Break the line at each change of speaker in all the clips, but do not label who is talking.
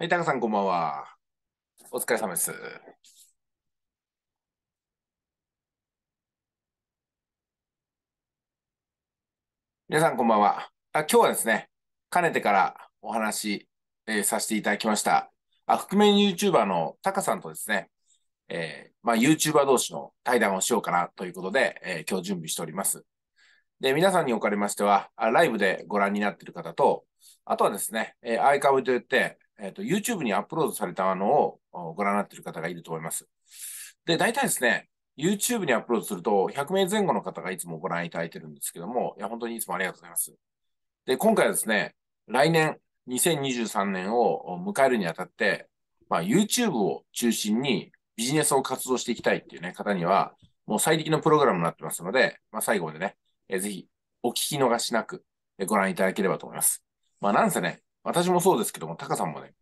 はい、タカさん、こんばんは。お疲れ様です。皆さん、こんばんは。あ今日はですね、かねてからお話、えー、させていただきました、あ覆面 YouTuber のタカさんとですね、えー、まあ、YouTuber 同士の対談をしようかなということで、えー、今日準備しております。で、皆さんにおかれましては、ライブでご覧になっている方と、あとはですね、えー、アイカブといって、えっ、ー、と、YouTube にアップロードされたのをご覧になっている方がいると思います。で、大体ですね、YouTube にアップロードすると、100名前後の方がいつもご覧いただいてるんですけども、いや、本当にいつもありがとうございます。で、今回はですね、来年、2023年を迎えるにあたって、まあ、YouTube を中心にビジネスを活動していきたいっていうね、方には、もう最適のプログラムになってますので、まあ、最後までね、えー、ぜひお聞き逃しなくご覧いただければと思います。まあ、なんせね、私もそうですけども、タカさんもね、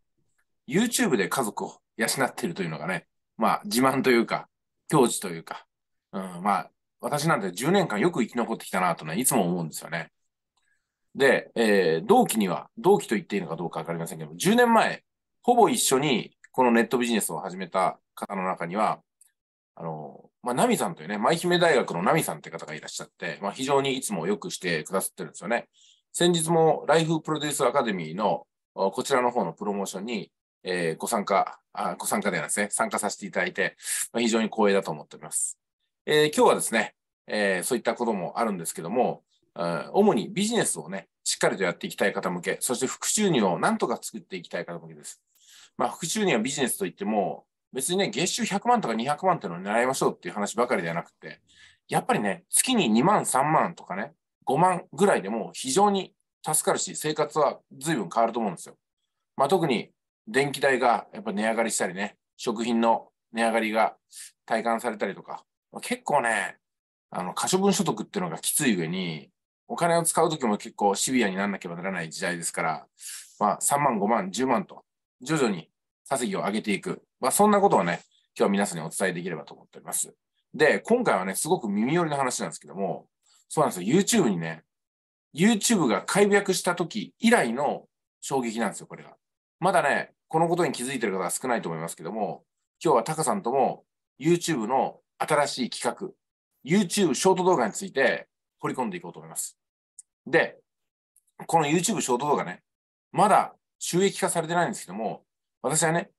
YouTube で家族を養っているというのがね、まあ自慢というか、境地というか、うん、まあ私なんて10年間よく生き残ってきたなとね、いつも思うんですよね。で、えー、同期には、同期と言っていいのかどうかわかりませんけども、10年前、ほぼ一緒にこのネットビジネスを始めた方の中には、あの、まあ、ナミさんというね、舞姫大学のナミさんって方がいらっしゃって、まあ、非常にいつもよくしてくださってるんですよね。先日もライフプロデュースアカデミーのこちらの方のプロモーションに、えー、ご参加あ、ご参加ではないですね、参加させていただいて、まあ、非常に光栄だと思っております。えー、今日はですね、えー、そういったこともあるんですけども、主にビジネスをね、しっかりとやっていきたい方向け、そして副収入をなんとか作っていきたい方向けです。まあ、副収入はビジネスといっても、別にね、月収100万とか200万っていうのを狙いましょうっていう話ばかりではなくて、やっぱりね、月に2万、3万とかね、5万ぐらいでも非常に助かるし、生活は随分変わると思うんですよ。まあ、特に電気代がやっぱ値上がりしたりね、食品の値上がりが体感されたりとか、まあ、結構ね、あの可処分所得っていうのがきつい上に、お金を使う時も結構シビアにならなければならない時代ですから、まあ、3万、5万、10万と徐々に稼ぎを上げていく、まあ、そんなことをね、今日は皆さんにお伝えできればと思っております。で、今回はね、すごく耳寄りの話なんですけども、そうなんですよ。YouTube にね、YouTube が開約した時以来の衝撃なんですよ、これが。まだね、このことに気づいてる方は少ないと思いますけども、今日はタカさんとも YouTube の新しい企画、YouTube ショート動画について掘り込んでいこうと思います。で、この YouTube ショート動画ね、まだ収益化されてないんですけども、私はね、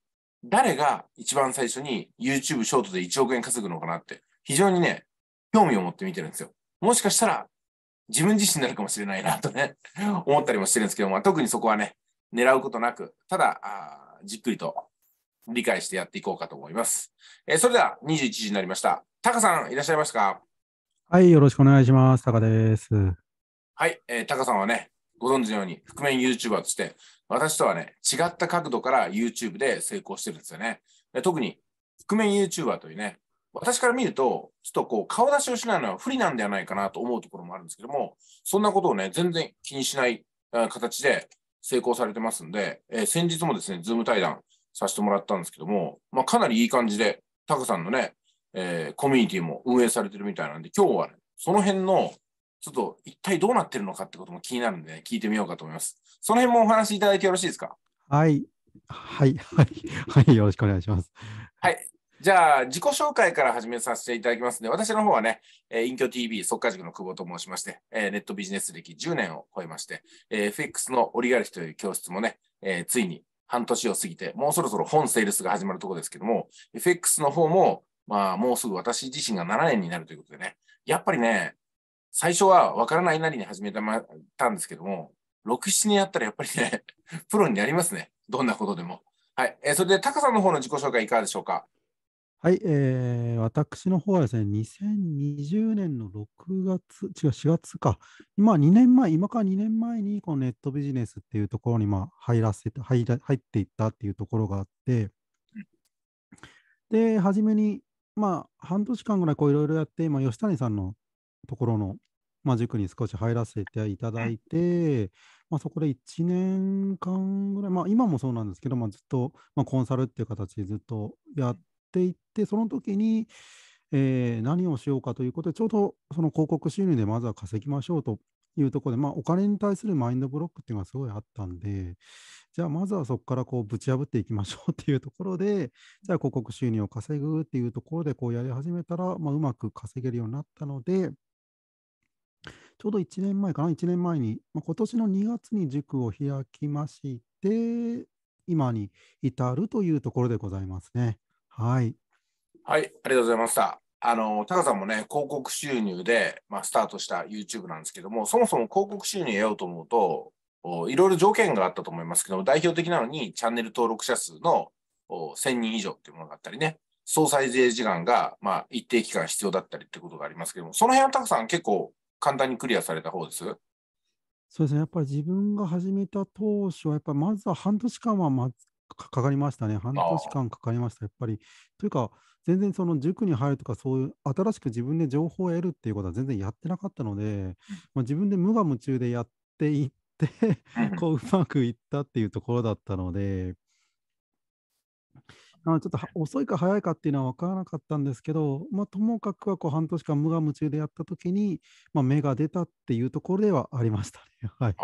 誰が一番最初に YouTube ショートで1億円稼ぐのかなって、非常にね、興味を持って見てるんですよ。もしかしたら自分自身になるかもしれないなとね、思ったりもしてるんですけども、特にそこはね、狙うことなく、ただ、あじっくりと理解してやっていこうかと思います。えー、それでは21時になりました。タカさん、いらっしゃいますか
はい、よろしくお願いします。タカです。
はい、えー、タカさんはね、ご存知のように、覆面 YouTuber として、私とはね、違った角度から YouTube で成功してるんですよね。特に、覆面 YouTuber というね、私から見ると、ちょっとこう、顔出しをしないのは不利なんではないかなと思うところもあるんですけども、そんなことをね、全然気にしない形で成功されてますんで、えー、先日もですね、ズーム対談させてもらったんですけども、まあ、かなりいい感じで、タカさんのね、えー、コミュニティも運営されてるみたいなんで、今日は、ね、その辺の、ちょっと一体どうなってるのかってことも気になるんで、ね、聞いてみようかと思います。その辺もお話しいただいてよろしいですか
はい。はい、はい、はい、よろしくお願いします。
はい、じゃあ、自己紹介から始めさせていただきますので、私の方はね、えー、隠居 TV 即化塾の久保と申しまして、えー、ネットビジネス歴10年を超えまして、えー、FX のオリガルヒという教室もね、えー、ついに半年を過ぎて、もうそろそろ本セールスが始まるところですけども、FX の方も、まあ、もうすぐ私自身が7年になるということでね、やっぱりね、最初はわからないなりに始めた,、ま、たんですけども、6、7年やったらやっぱりね、プロになりますね。どんなことでも。はい。えー、それで、高さんの方の自己紹介いかがでしょうか
はい、えー、私の方はですね、2020年の6月、違う、4月か、今2年前、今から2年前に、このネットビジネスっていうところにま入らせて入ら、入っていったっていうところがあって、で、初めに、まあ、半年間ぐらいいろいろやって、まあ、吉谷さんのところの、まあ、塾に少し入らせていただいて、まあ、そこで1年間ぐらい、まあ、今もそうなんですけど、まあ、ずっと、まあ、コンサルっていう形でずっとやって、っていって、その時に、えー、何をしようかということで、ちょうどその広告収入でまずは稼ぎましょうというところで、まあ、お金に対するマインドブロックっていうのがすごいあったんで、じゃあまずはそこからこうぶち破っていきましょうっていうところで、じゃあ広告収入を稼ぐっていうところでこうやり始めたら、まあ、うまく稼げるようになったので、ちょうど1年前かな、1年前に、まあ、今年の2月に塾を開きまして、今に至るというところでございますね。はい。はい、ありがと
うございました。あの、タカさんもね、広告収入で、まあ、スタートした YouTube なんですけども、そもそも広告収入を得ようと思うと、いろいろ条件があったと思いますけど、代表的なのに、チャンネル登録者数の1000人以上っていうものがあったりね、総再生時間が、まあ、一定期間必要だったりってことがありますけども、その辺はタカさん結構簡単にクリアされた方です
そうですね、やっぱり自分が始めた当初は、やっぱりまずは半年間はかかりましたね。半年間かかりました、やっぱり。というか、全然その塾に入るとか、そういう新しく自分で情報を得るっていうことは全然やってなかったので、まあ、自分で無我夢中でやっていってこううまくいったっていうところだったので、あのちょっと遅いか早いかっていうのは分からなかったんですけど、まあ、ともかくはこう半年間無我夢中でやった時に、まあ、芽が出たっていうところではありましたね。はい、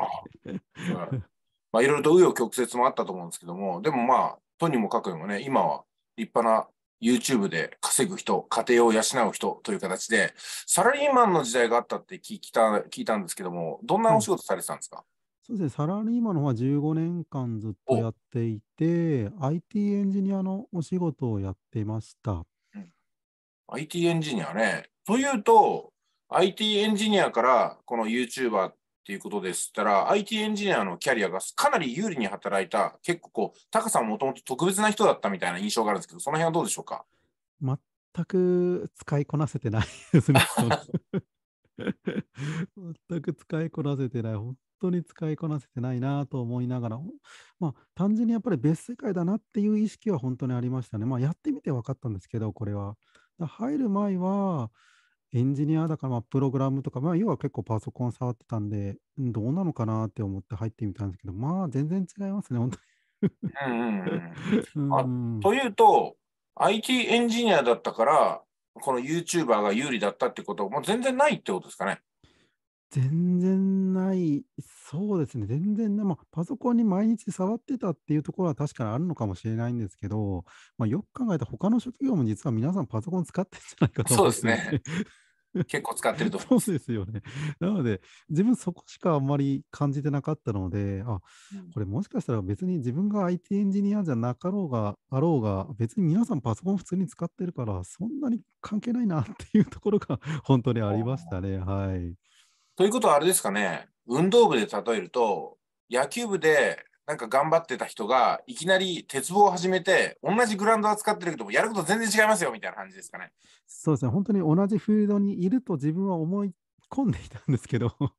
まあ、いろいろと紆余曲折もあったと思うんですけども、でもまあ、とにもかくにもね、今は立派な YouTube で稼ぐ人、家庭を養う人という形で、サラリーマンの時代があったって聞いた聞いたんですけども、どんなお仕事されてたんですか、
そうですね、サラリーマンの方は15年間ずっとやっていて、IT エンジニアのお仕事をやってました。
IT エンジニアね。というと、IT エンジニアからこの YouTuber っていうことでったら、IT エンジニアのキャリアがかなり有利に働いた、結構こう、タカさんもともと特別な人だったみたいな印象があるんですけど、その辺はどうでしょうか
全く使いこなせてないですね。全く使いこなせてない、本当に使いこなせてないなと思いながら、まあ、単純にやっぱり別世界だなっていう意識は本当にありましたね。まあ、やってみて分かったんですけど、これは。入る前は、エンジニアだから、まあ、プログラムとか、まあ、要は結構パソコン触ってたんで、どうなのかなって思って入ってみたんですけど、まあ、全然違いますね、本当に。と
いうと、IT エンジニアだったから、この YouTuber が有利だったってことも全然ないってことですかね。
全然ない、そうですね、全然な、まあ、パソコンに毎日触ってたっていうところは確かにあるのかもしれないんですけど、まあ、よく考えたら、他の職業も実は皆さんパソコン使ってるんじゃないかと、そうですね。結構使ってるとそうですよね。なので、自分そこしかあんまり感じてなかったので、あ、これもしかしたら別に自分が IT エンジニアじゃなかろうが、あろうが、別に皆さんパソコン普通に使ってるから、そんなに関係ないなっていうところが 本当にありましたね。はい。
ということはあれで
すかね、運動部で例えると、野球部でなんか頑張ってた人が、いきなり鉄棒を始めて、同じグラウンドを扱ってるけども、やること全然違いますよみたいな感じですかね。
そうですね、本当に同じフィールドにいると自分は思い込んでいたんですけど、うん、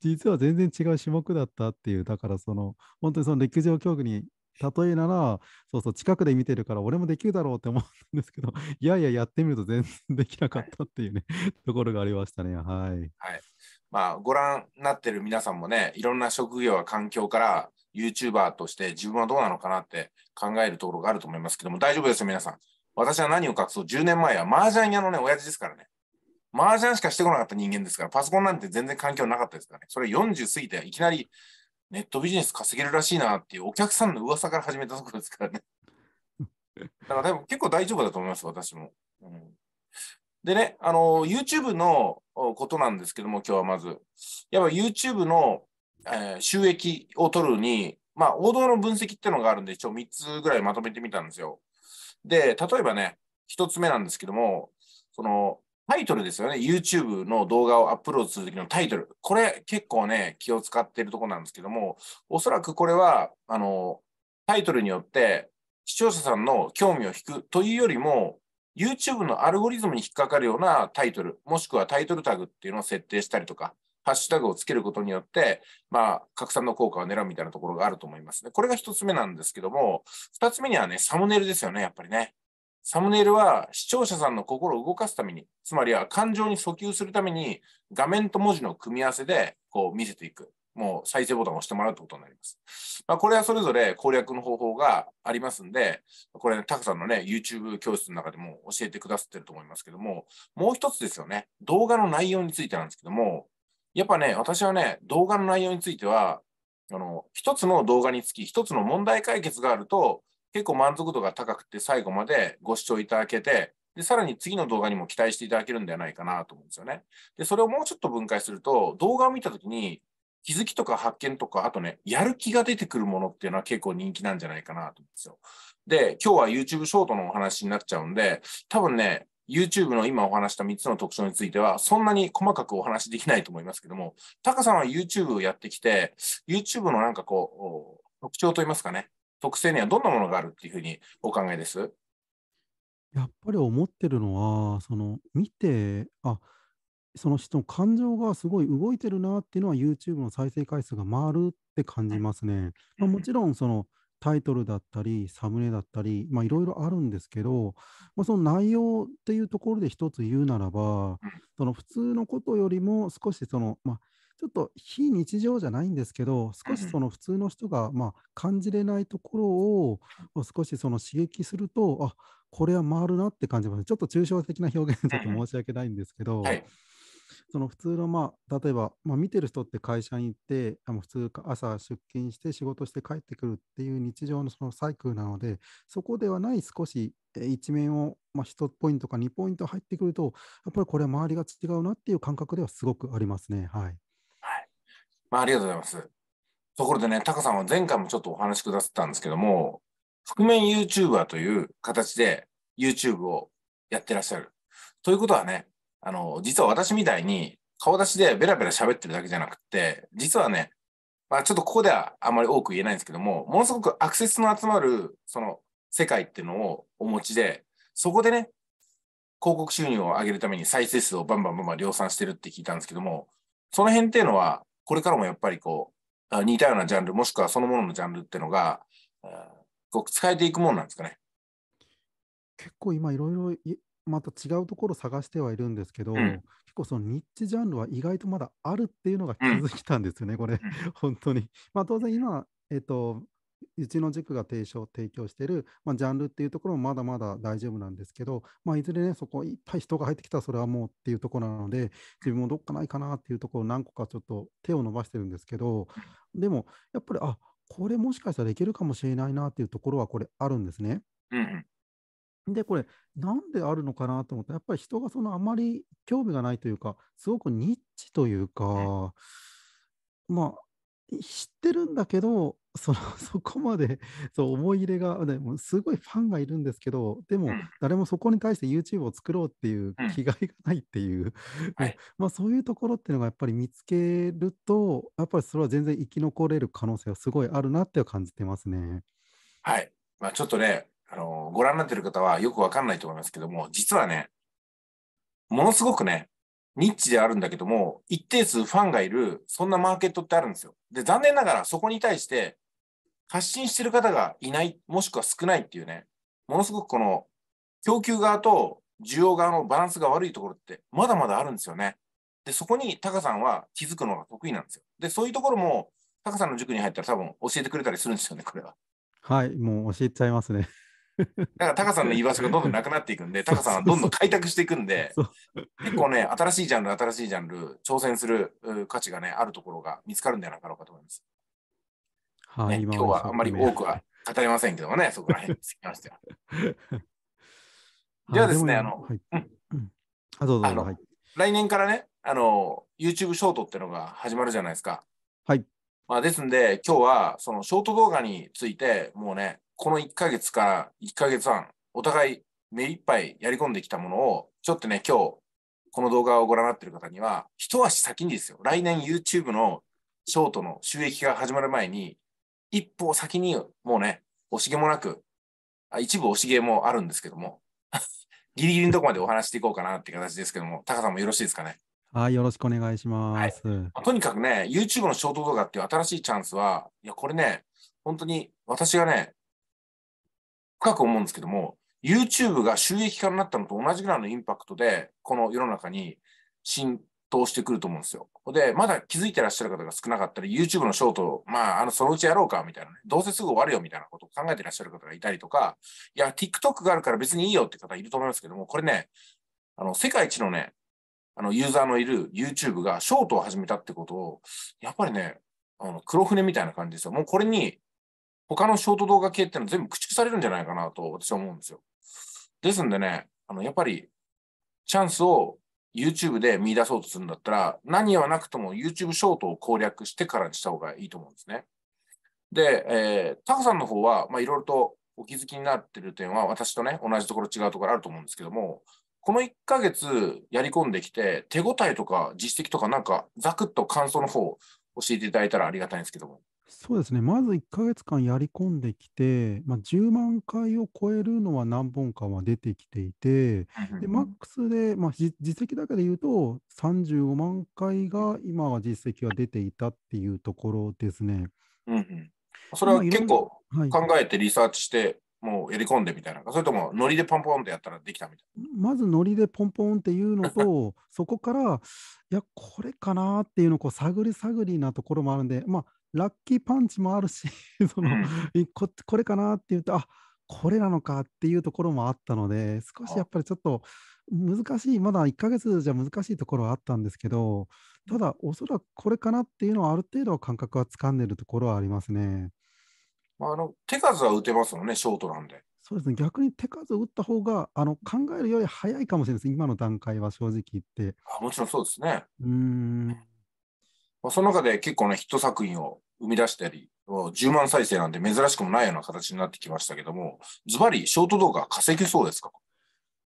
実は全然違う種目だったっていう、だからその、本当にその陸上競技に例えなら、そうそう、近くで見てるから、俺もできるだろうって思うんですけど、いやいや、やってみると全然できなかったっていうね、はい、ところがありましたね。はい。はい、まあ、ご
覧になってる皆さんもね、いろんな職業や環境から、YouTuber として自分はどうなのかなって考えるところがあると思いますけども、大丈夫ですよ、皆さん。私は何を隠そう、10年前は麻雀屋のね、親父ですからね。麻雀しかしてこなかった人間ですから、パソコンなんて全然環境なかったですからね。それ40過ぎて、いきなりネットビジネス稼げるらしいなっていうお客さんの噂から始めたところですからね。だからでも結構大丈夫だと思います、私も。うん、でね、あの、YouTube のことなんですけども、今日はまず。やっぱ YouTube のえー、収益を取るに、まあ、王道の分析っていうのがあるんで、一応3つぐらいまとめてみたんですよ。で、例えばね、1つ目なんですけども、その、タイトルですよね。YouTube の動画をアップロードするときのタイトル。これ結構ね、気を使ってるとこなんですけども、おそらくこれは、あの、タイトルによって視聴者さんの興味を引くというよりも、YouTube のアルゴリズムに引っかかるようなタイトル、もしくはタイトルタグっていうのを設定したりとか、ハッシュタグをつけることによって、まあ、拡散の効果を狙うみたいなところがあると思いますね。これが一つ目なんですけども、二つ目にはね、サムネイルですよね、やっぱりね。サムネイルは視聴者さんの心を動かすために、つまりは感情に訴求するために、画面と文字の組み合わせでこう見せていく。もう再生ボタンを押してもらうということになります。まあ、これはそれぞれ攻略の方法がありますんで、これ、ね、たくさんのね、YouTube 教室の中でも教えてくださってると思いますけども、もう一つですよね、動画の内容についてなんですけども、やっぱね、私はね、動画の内容については、あの一つの動画につき、一つの問題解決があると、結構満足度が高くて、最後までご視聴いただけて、で、さらに次の動画にも期待していただけるんではないかなと思うんですよね。で、それをもうちょっと分解すると、動画を見たときに、気づきとか発見とか、あとね、やる気が出てくるものっていうのは結構人気なんじゃないかなと思うんですよ。で、今日は YouTube ショートのお話になっちゃうんで、多分ね、YouTube の今お話した3つの特徴については、そんなに細かくお話できないと思いますけども、タカさんは YouTube をやってきて、YouTube のなんかこう、特徴といいますかね、特性にはどんなものがあるっていうふうにお考えです
やっぱり思ってるのは、その見て、あその人の感情がすごい動いてるなっていうのは YouTube の再生回数が回るって感じますね。まあ、もちろんその、タイトルだったり、サムネだったり、まいろいろあるんですけど、まあ、その内容っていうところで一つ言うならば、その普通のことよりも少しその、まあ、ちょっと非日常じゃないんですけど、少しその普通の人がまあ感じれないところを少しその刺激すると、あこれは回るなって感じます。ちょっと抽象的な表現でちょっと申し訳ないんですけど、はい、その普通の、まあ、例えば、まあ、見てる人って会社に行って、あ普通朝出勤して仕事して帰ってくるっていう日常のそのサイクルなので、そこではない少し一面を、まあ、1ポイントか2ポイント入ってくると、やっぱりこれは周りが違うなっていう感覚ではすごくありますね。はい。はい
まあ、ありがとうございます。ところでね、タカさんは前回もちょっとお話しくださったんですけども、覆面 YouTuber という形で YouTube をやってらっしゃる。ということはね、あの、実は私みたいに顔出しでベラベラ喋ってるだけじゃなくて、実はね、まあ、ちょっとここではあまり多く言えないんですけども、ものすごくアクセスの集まる、その世界っていうのをお持ちで、そこでね、広告収入を上げるために再生数をバンバンバンバン量産してるって聞いたんですけども、その辺っていうのは、これからもやっぱりこう、似たようなジャンル、もしくはそのもののジャンルっていうのが、こう使えていくもんなんですかね。
結構今いろいろまた違うところを探してはいるんですけど、うん、結構そのニッチジャンルは意外とまだあるっていうのが気づきたんですよね、うん、これ、本当に。まあ、当然今、えっと、うちの塾が提唱、提供している、まあ、ジャンルっていうところもまだまだ大丈夫なんですけど、まあ、いずれね、そこいっぱい人が入ってきたらそれはもうっていうところなので、自分もどっかないかなっていうところを何個かちょっと手を伸ばしてるんですけど、でもやっぱり、あこれもしかしたらいけるかもしれないなっていうところはこれあるんですね。うんで、これ、なんであるのかなと思ったら、やっぱり人がそのあまり興味がないというか、すごくニッチというか、まあ、知ってるんだけど、その そこまでそう思い入れが、ね、もうすごいファンがいるんですけど、でも、誰もそこに対して YouTube を作ろうっていう気概がないっていう、そういうところっていうのがやっぱり見つけると、やっぱりそれは全然生き残れる可能性はすごいあるなって感じてますね。
はいまあ、ちょっとねあの、ご覧になってる方はよくわかんないと思いますけども、実はね、ものすごくね、ニッチであるんだけども、一定数ファンがいる、そんなマーケットってあるんですよ。で、残念ながらそこに対して発信してる方がいない、もしくは少ないっていうね、ものすごくこの供給側と需要側のバランスが悪いところってまだまだあるんですよね。で、そこにタカさんは気づくのが得意なんですよ。で、そういうところもタカさんの塾に入ったら多分教えてくれたりするんですよね、これは。
はい、もう教えちゃいますね。だ か
らタカさんの居場所がどんどんなくなっていくんで、タカさんはどんどん開拓していくんで、結構ね、新しいジャンル、新しいジャンル、挑戦する価値がね、あるところが見つかるんじゃなかろうかと思います。
はい、ね、今日はあんまり多くは
語りませんけどもね、そこら辺につ
きましては。じゃあですね、あの、
はいう
ん、あどうぞはい、
来年からね、あの、YouTube ショートっていうのが始まるじゃないですか。はい。まあ、ですんで、今日はそのショート動画について、もうね、この1ヶ月から1ヶ月半、お互い目いっぱいやり込んできたものを、ちょっとね、今日、この動画をご覧になっている方には、一足先にですよ、来年 YouTube のショートの収益が始まる前に、一歩先に、もうね、惜しげもなく、あ一部惜しげもあるんですけども、ギリギリのとこまでお話していこうかなっていう形ですけども、タカさんもよろしいですかね。
はい、よろしくお願いします、は
い、とにかくね、YouTube のショート動画っていう新しいチャンスは、いや、これね、本当に私がね、深く思うんですけども、YouTube が収益化になったのと同じぐらいのインパクトで、この世の中に浸透してくると思うんですよ。で、まだ気づいてらっしゃる方が少なかったり、YouTube のショート、まあ、あの、そのうちやろうか、みたいなね。どうせすぐ終わるよ、みたいなことを考えてらっしゃる方がいたりとか、いや、TikTok があるから別にいいよって方いると思いますけども、これね、あの、世界一のね、あの、ユーザーのいる YouTube がショートを始めたってことを、やっぱりね、あの、黒船みたいな感じですよ。もうこれに他のショート動画系っていうのは全部駆逐されるんじゃないかなと私は思うんですよ。ですんでね、あのやっぱりチャンスを YouTube で見出そうとするんだったら、何はなくとも YouTube ショートを攻略してからにした方がいいと思うんですね。で、えー、タカさんの方は、まいろいろとお気づきになってる点は、私とね、同じところ違うところあると思うんですけども、この1ヶ月やり込んできて、手応えとか実績とかなんか、ざくっと感想の方、教えていただいたらありがたいんですけども。
そうですね、まず1ヶ月間やり込んできて、まあ、10万回を超えるのは何本かは出てきていて、でマックスで、まあ、実績だけで言うと、35万回が今は実績が出ていたっていうところですね。
うんうん、それは結構考えてリサーチして、もうやり込んでみたいな、それともノリでポンポンってやったらできたみた
いな。まずノリでポンポンっていうのと、そこから、いや、これかなっていうのをこう探り探りなところもあるんで、まあ、ラッキーパンチもあるし その、うん、ここれかなって言うとあこれなのかっていうところもあったので少しやっぱりちょっと難しいまだ1ヶ月じゃ難しいところはあったんですけどただおそらくこれかなっていうのはある程度感覚はつかんでるところはありますね。
あの手数は打てますもんねショートなんで。
そうですね逆に手数を打った方があの考えるより早いかもしれないです今の段階は正直言って。
あもちろんそうですね。
うん。その
中で結構ねヒット作品を生み出したり、10万再生なんて珍しくもないような形になってきましたけども、ズバリショート動画稼げそうですか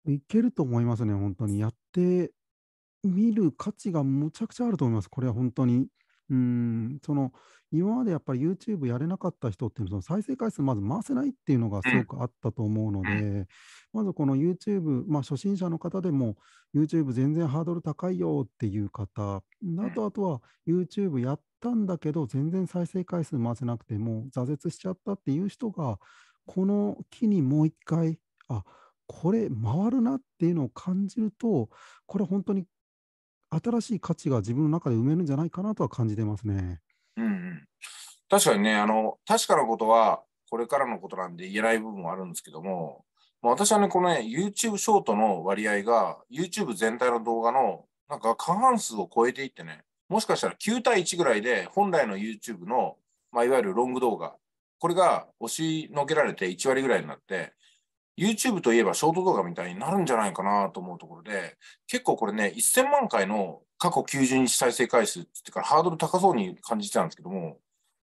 いけると思いますね、本当に。やってみる価値がむちゃくちゃあると思います。これは本当にうんその今までやっぱり YouTube やれなかった人っていうのはその再生回数まず回せないっていうのがすごくあったと思うので、まずこの YouTube、まあ、初心者の方でも YouTube 全然ハードル高いよっていう方あとあとは YouTube やったんだけど全然再生回数回せなくても挫折しちゃったっていう人がこの機にもう一回あこれ回るなっていうのを感じるとこれ本当に新しい価値が自分の中で埋めるんじゃないかなとは感じてますね。
うん、確かにねあの、確かなことはこれからのことなんで言えない部分もあるんですけども、ま私はね、このね、YouTube ショートの割合が、YouTube 全体の動画のなんか過半数を超えていってね、もしかしたら9対1ぐらいで、本来の YouTube の、まあ、いわゆるロング動画、これが押しのけられて1割ぐらいになって、YouTube といえばショート動画みたいになるんじゃないかなと思うところで、結構これね、1000万回の過去90日再生回数って言ってからハードル高そうに感じてたんですけども、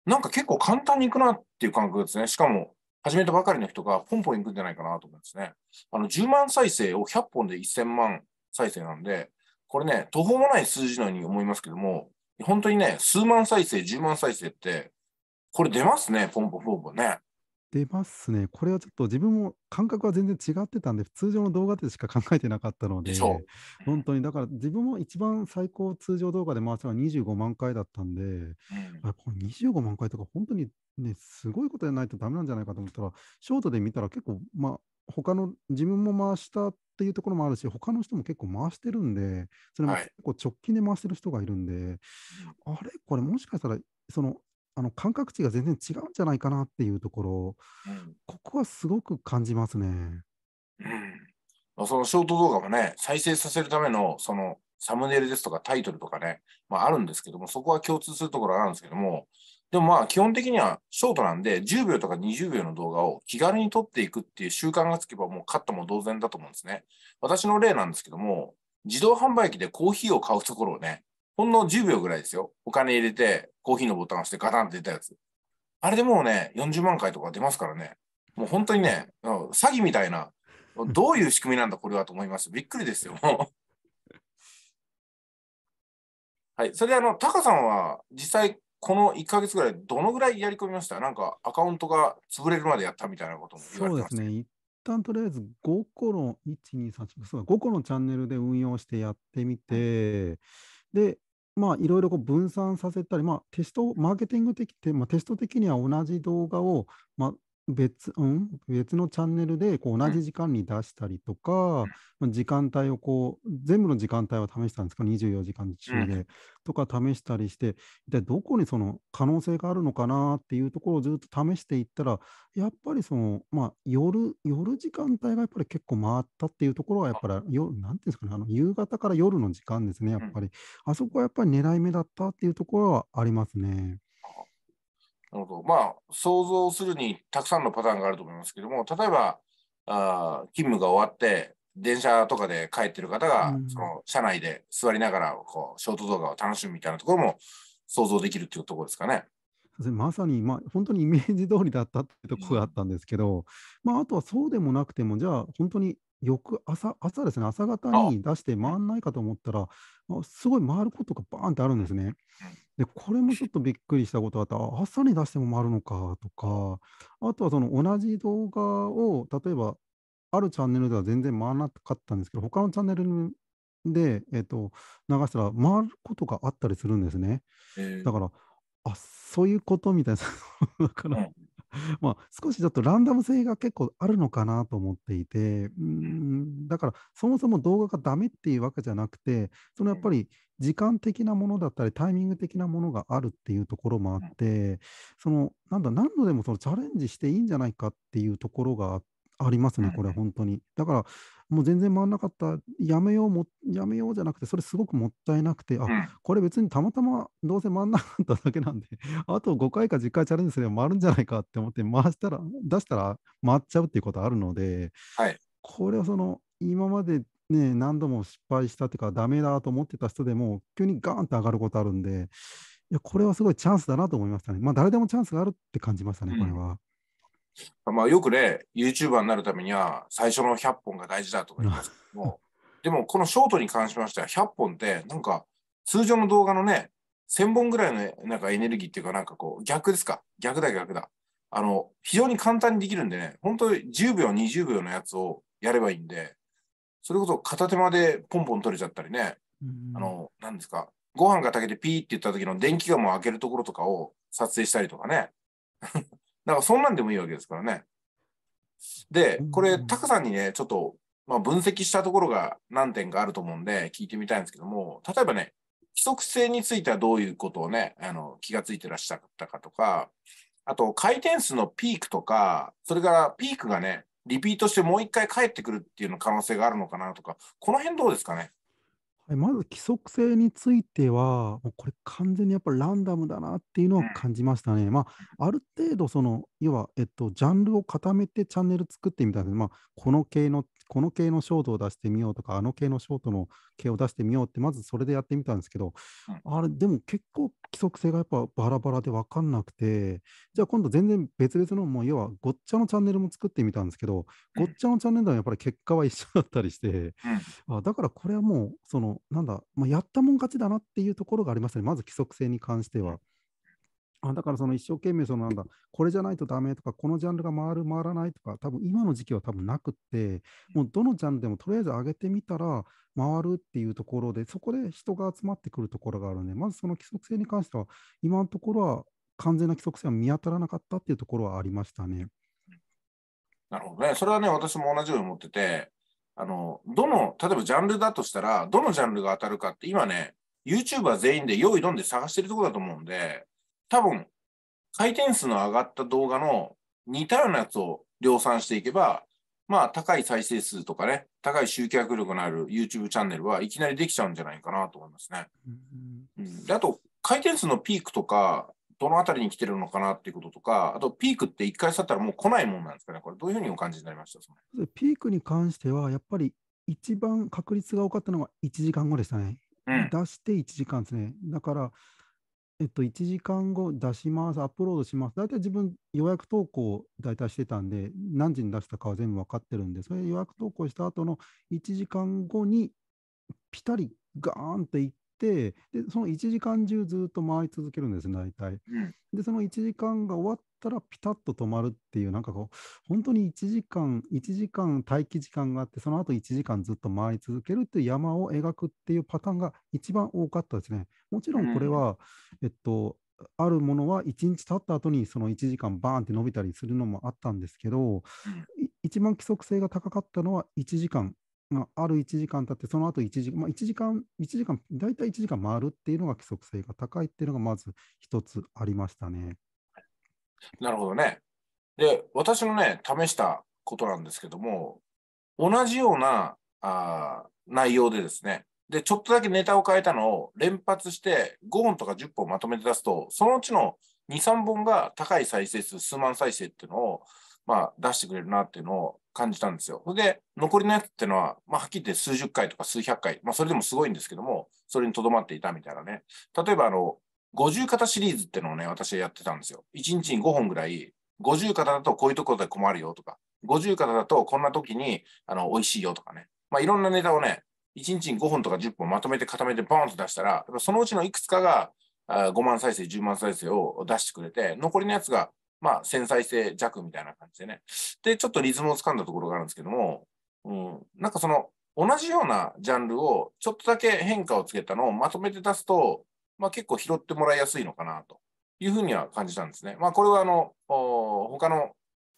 なんか結構簡単にいくなっていう感覚ですね。しかも、始めたばかりの人がポンポンいくんじゃないかなと思うんですね。あの、10万再生を100本で1000万再生なんで、これね、途方もない数字のように思いますけども、本当にね、数万再生、10万再生って、これ出ますね、ポンポンポンポンね。
出ますね。これはちょっと自分も感覚は全然違ってたんで、通常の動画でしか考えてなかったので、本当にだから自分も一番最高通常動画で回したのは25万回だったんで、これ25万回とか本当にね、すごいことじゃないとダメなんじゃないかと思ったら、ショートで見たら結構、まあ、他の自分も回したっていうところもあるし、他の人も結構回してるんで、それも結構直近で回してる人がいるんで、はい、あれ、これもしかしたら、そのあの感覚値が全然違うんじゃないかなっていうところ、うん、ここはすごく感じますね。
うん、そのショート動画もね、再生させるためのそのサムネイルですとかタイトルとかね、まあ、あるんですけども、そこは共通するところがあるんですけども、でもまあ基本的にはショートなんで、10秒とか20秒の動画を気軽に撮っていくっていう習慣がつけば、もうカットも同然だと思うんですね。私の例なんですけども、自動販売機でコーヒーを買うところをね、ほんの10秒ぐらいですよ。お金入れて、コーヒーのボタン押してガタンって出たやつ。あれでもうね、40万回とか出ますからね。もう本当にね、詐欺みたいな、どういう仕組みなんだこれはと思います。びっくりですよ。はい。それであの、タカさんは実際この1か月ぐらいどのぐらいやり込みましたなんかアカウントが潰れるまでやったみ
たいなことも言われてましたそうですね。一旦とりあえず5個の、1、2、3、そう5個のチャンネルで運用してやってみて、で、まあ、いろいろこう分散させたり、まあ、テスト、マーケティング的って、まあ、テスト的には同じ動画を、まあ、別,、うん、別のチャンネルでこう同じ時間に出したりとか、うん、時間帯をこう全部の時間帯は試したんですか24時間中で、うん、とか試したりして一体どこにその可能性があるのかなっていうところをずっと試していったらやっぱりその、まあ、夜夜時間帯がやっぱり結構回ったっていうところはやっぱり夜なんていうんですかねあの夕方から夜の時間ですねやっぱり、あそこはやっぱり狙い目だったっていうところはありますね。なるほ
ど。まあ、想像するにたくさんのパターンがあると思いますけども、例えば、あ勤務が終わって、電車とかで帰ってる方が、うん、その車内で座りながらこうショート動画を楽しむみたいなところも想像できるっていうところですかね。
まさに、まあ、本当にイメージ通りだったってところがあったんですけど、うん、まあ、あとはそうでもなくても、じゃあ本当に翌朝、朝ですね、朝方に出して回んないかと思ったら、ああすごい回ることがバーンってあるんですね。うんで、これもちょっとびっくりしたことあった。朝に出しても回るのかとか、あとはその同じ動画を、例えば、あるチャンネルでは全然回らなかったんですけど、他のチャンネルで、えっと、流したら回ることがあったりするんですね。えー、だから、あそういうことみたいな、だから、うん、まあ、少しちょっとランダム性が結構あるのかなと思っていて、うんだからそもそも動画がダメっていうわけじゃなくて、そのやっぱり時間的なものだったり、タイミング的なものがあるっていうところもあって、そのなんだ、何度でもそのチャレンジしていいんじゃないかっていうところがあありますね、これ、本当に。だから、もう全然回らなかった、やめようも、やめようじゃなくて、それすごくもったいなくて、あこれ別にたまたまどうせ回らなかっただけなんで、あと5回か10回チャレンジすれば回るんじゃないかって思って、回したら、出したら回っちゃうっていうことあるので、はい、これはその、今までね、何度も失敗したっていうか、ダメだと思ってた人でも、急にガーンと上がることあるんで、いやこれはすごいチャンスだなと思いましたね。まあ、誰でもチャンスがあるって感じましたね、これは。
まあ、よくね、YouTuber になるためには最初の100本が大事だと思いますけども、でもこのショートに関しましては100本ってなんか通常の動画のね、1000本ぐらいのなんかエネルギーっていうかなんかこう逆ですか逆だ逆だ。あの、非常に簡単にできるんでね、本当に10秒、20秒のやつをやればいいんで、それこそ片手間でポンポン取れちゃったりね、あの、何ですか、ご飯が炊けてピーって言った時の電気がもう開けるところとかを撮影したりとかね。だからそんなんでもいいわけですからね。で、これ、タカさんにね、ちょっと、まあ、分析したところが何点かあると思うんで、聞いてみたいんですけども、例えばね、規則性についてはどういうことをね、あの気がついてらっしゃったかとか、あと、回転数のピークとか、それからピークがね、リピートしてもう一回帰ってくるっていうの可能性があるのかなとか、この辺どうですかね
はい、まず規則性については、もうこれ完全にやっぱりランダムだなっていうのは感じましたね。まあ、ある程度、その、要は、えっと、ジャンルを固めてチャンネル作ってみたんですまあ、この系のこの系のショートを出してみようとか、あの系のショートの系を出してみようって、まずそれでやってみたんですけど、うん、あれ、でも結構規則性がやっぱバラバラで分かんなくて、じゃあ今度全然別々の、もう要はごっちゃのチャンネルも作ってみたんですけど、うん、ごっちゃのチャンネルではやっぱり結果は一緒だったりして、うん、あだからこれはもう、その、なんだ、まあ、やったもん勝ちだなっていうところがありますね、まず規則性に関しては。あだからその一生懸命そのなんだこれじゃないとダメとかこのジャンルが回る回らないとか多分今の時期は多分なくってもうどのジャンルでもとりあえず上げてみたら回るっていうところでそこで人が集まってくるところがあるのでまずその規則性に関しては今のところは完全な規則性は見当たらなかったっていうところはありましたね。
なるほどねそれはね私も同じように思っててあのどの例えばジャンルだとしたらどのジャンルが当たるかって今ね YouTuber 全員で用意どんで探してるところだと思うんで。多分、回転数の上がった動画の似たようなやつを量産していけば、まあ、高い再生数とかね、高い集客力のある YouTube チャンネルはいきなりできちゃうんじゃないかなと思いますね。うん、であと、回転数のピークとか、どのあたりに来てるのかなっていうこととか、あとピークって1回去ったらもう来ないもんなんですかね、これ、どういうふうにお感じになりました
ピークに関しては、やっぱり一番確率が多かったのは1時間後でしたね。うん、出して1時間ですね。だから、えっと、1時間後出します、アップロードします。大体自分、予約投稿を大体してたんで、何時に出したかは全部分かってるんで、それ予約投稿した後の1時間後に、ぴたりガーンっててでその1時間中ずっと回り続けるんですね大体。でその1時間が終わったらピタッと止まるっていうなんかこう本当に1時間1時間待機時間があってその後1時間ずっと回り続けるっていう山を描くっていうパターンが一番多かったですね。もちろんこれは、えっとあるものは1日経った後にその1時間バーンって伸びたりするのもあったんですけど、一番規則性が高かったのは1時間ある1時間経って、その後1時間、まあ、1時間、1時間、大体1時間回るっていうのが規則性が高いっていうのがまず一つありましたね。
なるほどね。で、私のね、試したことなんですけども、同じようなあ内容でですね、で、ちょっとだけネタを変えたのを連発して5本とか10本まとめて出すと、そのうちの2、3本が高い再生数、数万再生っていうのを、まあ、出してくれるなっていうのを感じたんですよ。それで、残りのやつってのは、まあ、はっきり言って数十回とか数百回、まあ、それでもすごいんですけども、それにとどまっていたみたいなね。例えば、あの、50型シリーズってのをね、私はやってたんですよ。1日に5本ぐらい、50型だとこういうところで困るよとか、50型だとこんな時に、あの、美味しいよとかね。まあ、いろんなネタをね、1日に5本とか10本まとめて固めてバーンと出したら、そのうちのいくつかが5万再生、10万再生を出してくれて、残りのやつがまあ、繊細性弱みたいな感じでね。で、ちょっとリズムをつかんだところがあるんですけども、うん、なんかその、同じようなジャンルをちょっとだけ変化をつけたのをまとめて出すと、まあ、結構拾ってもらいやすいのかなというふうには感じたんですね。まあ、これはあの他の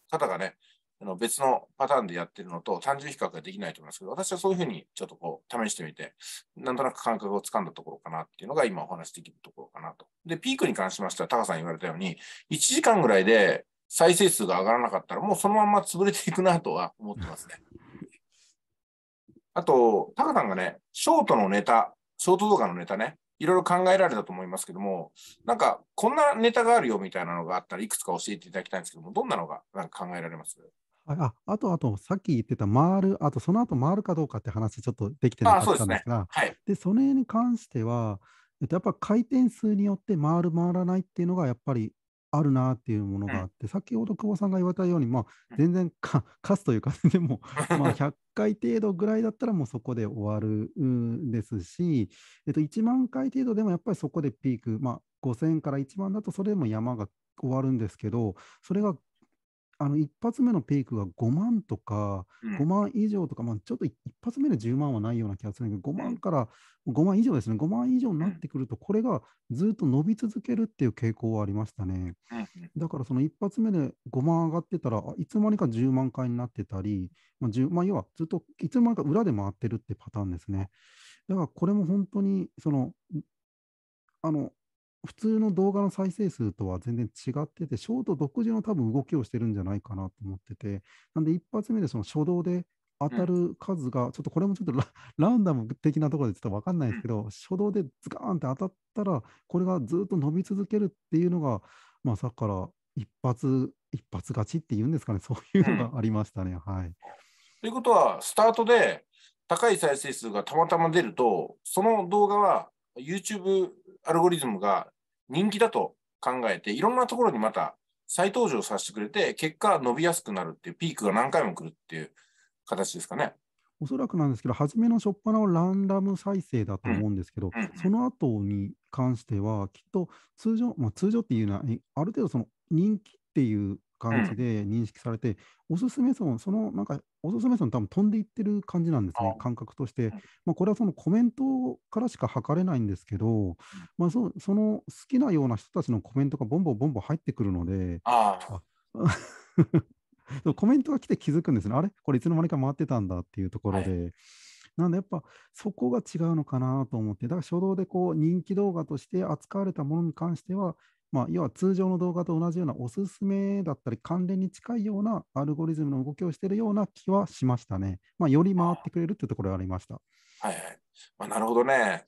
方がね、あの別のパターンでやってるのと単純比較ができないと思いますけど、私はそういうふうにちょっとこう試してみて、なんとなく感覚をつかんだところかなっていうのが今お話できるところかなと。で、ピークに関しましては、タカさん言われたように、1時間ぐらいで再生数が上がらなかったら、もうそのまま潰れていくなとは思ってますね。あと、タカさんがね、ショートのネタ、ショート動画のネタね、いろいろ考えられたと思いますけども、なんか、こんなネタがあるよみたいなのがあったらいくつか教えていただきたいんですけども、どんなのがなんか考えられます
ああと、あと、さっき言ってた回る、あとその後回るかどうかって話、ちょっとできてなかったんですが、で、それに関しては、やっぱ回転数によって回る、回らないっていうのがやっぱりあるなっていうものがあって、うん、先ほど久保さんが言われたように、まあ、全然か、かすというか、でも、まあ、100回程度ぐらいだったらもうそこで終わるんですし、えっと、1万回程度でもやっぱりそこでピーク、まあ、5000から1万だとそれでも山が終わるんですけど、それがあの一発目のピークが5万とか、5万以上とか、ちょっと一発目で10万はないような気がするんだけど、5万から5万以上ですね、5万以上になってくると、これがずっと伸び続けるっていう傾向はありましたね。だからその一発目で5万上がってたら、いつの間にか10万回になってたり、まあ10まあ、要はずっといつの間にか裏で回ってるってパターンですね。だからこれも本当にそのあの普通の動画の再生数とは全然違ってて、ショート独自の多分動きをしてるんじゃないかなと思ってて、なんで一発目でその初動で当たる数が、ちょっとこれもちょっとラ ンダム的なところでちょっと分かんないですけど、初動でズカーンって当たったら、これがずっと伸び続けるっていうのが、まあ、さっきから一発、一発勝ちっていうんですかね、そういうのがありましたね。はい、
ということは、スタートで高い再生数がたまたま出ると、その動画は YouTube アルゴリズムが人気だと考えて、いろんなところにまた再登場させてくれて、結果伸びやすくなるっていう、ピークが何回も来るっていう形ですかね。
おそらくなんですけど、初めの初っ端はランダム再生だと思うんですけど、うん、その後に関しては、きっと通常、まあ、通常っていうのは、ある程度その人気っていう感じで認識されて、うん、おすすめその、そのなんかオーさん、多分飛んでいってる感じなんですね、感覚として。まあ、これはそのコメントからしか測れないんですけど、まあそ、その好きなような人たちのコメントがボンボンボンボン入ってくるので、コメントが来て気づくんですね、あれこれいつの間にか回ってたんだっていうところで。はいなんでやっぱそこが違うのかなと思って、だから初動でこう人気動画として扱われたものに関しては、まあ、要は通常の動画と同じようなおすすめだったり関連に近いようなアルゴリズムの動きをしているような気はしましたね。まあ、より回ってくれるっていうところがありました。はいはい。
まあ、なるほどね。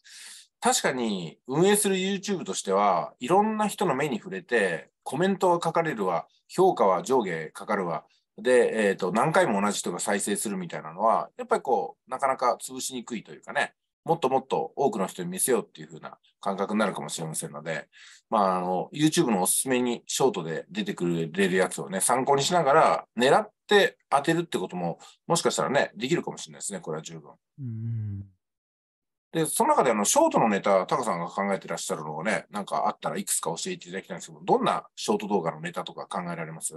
確かに運営する YouTube としてはいろんな人の目に触れてコメントは書かれるわ、評価は上下かかるわ、で、えーと、と何回も同じ人が再生するみたいなのはやっぱりこうなかなか潰しにくいというかね、もっともっと多くの人に見せようっていう風な感覚になるかもしれませんので、まあ、あの、YouTube のおすすめにショートで出てくれるやつをね、参考にしながら、狙って当てるってことも、もしかしたらね、できるかもしれないですね、これは十分。
うん
で、その中であの、ショートのネタ、タカさんが考えてらっしゃるのをね、なんかあったらいくつか教えていただきたいんですけど、どんなショート動画のネタとか考えられます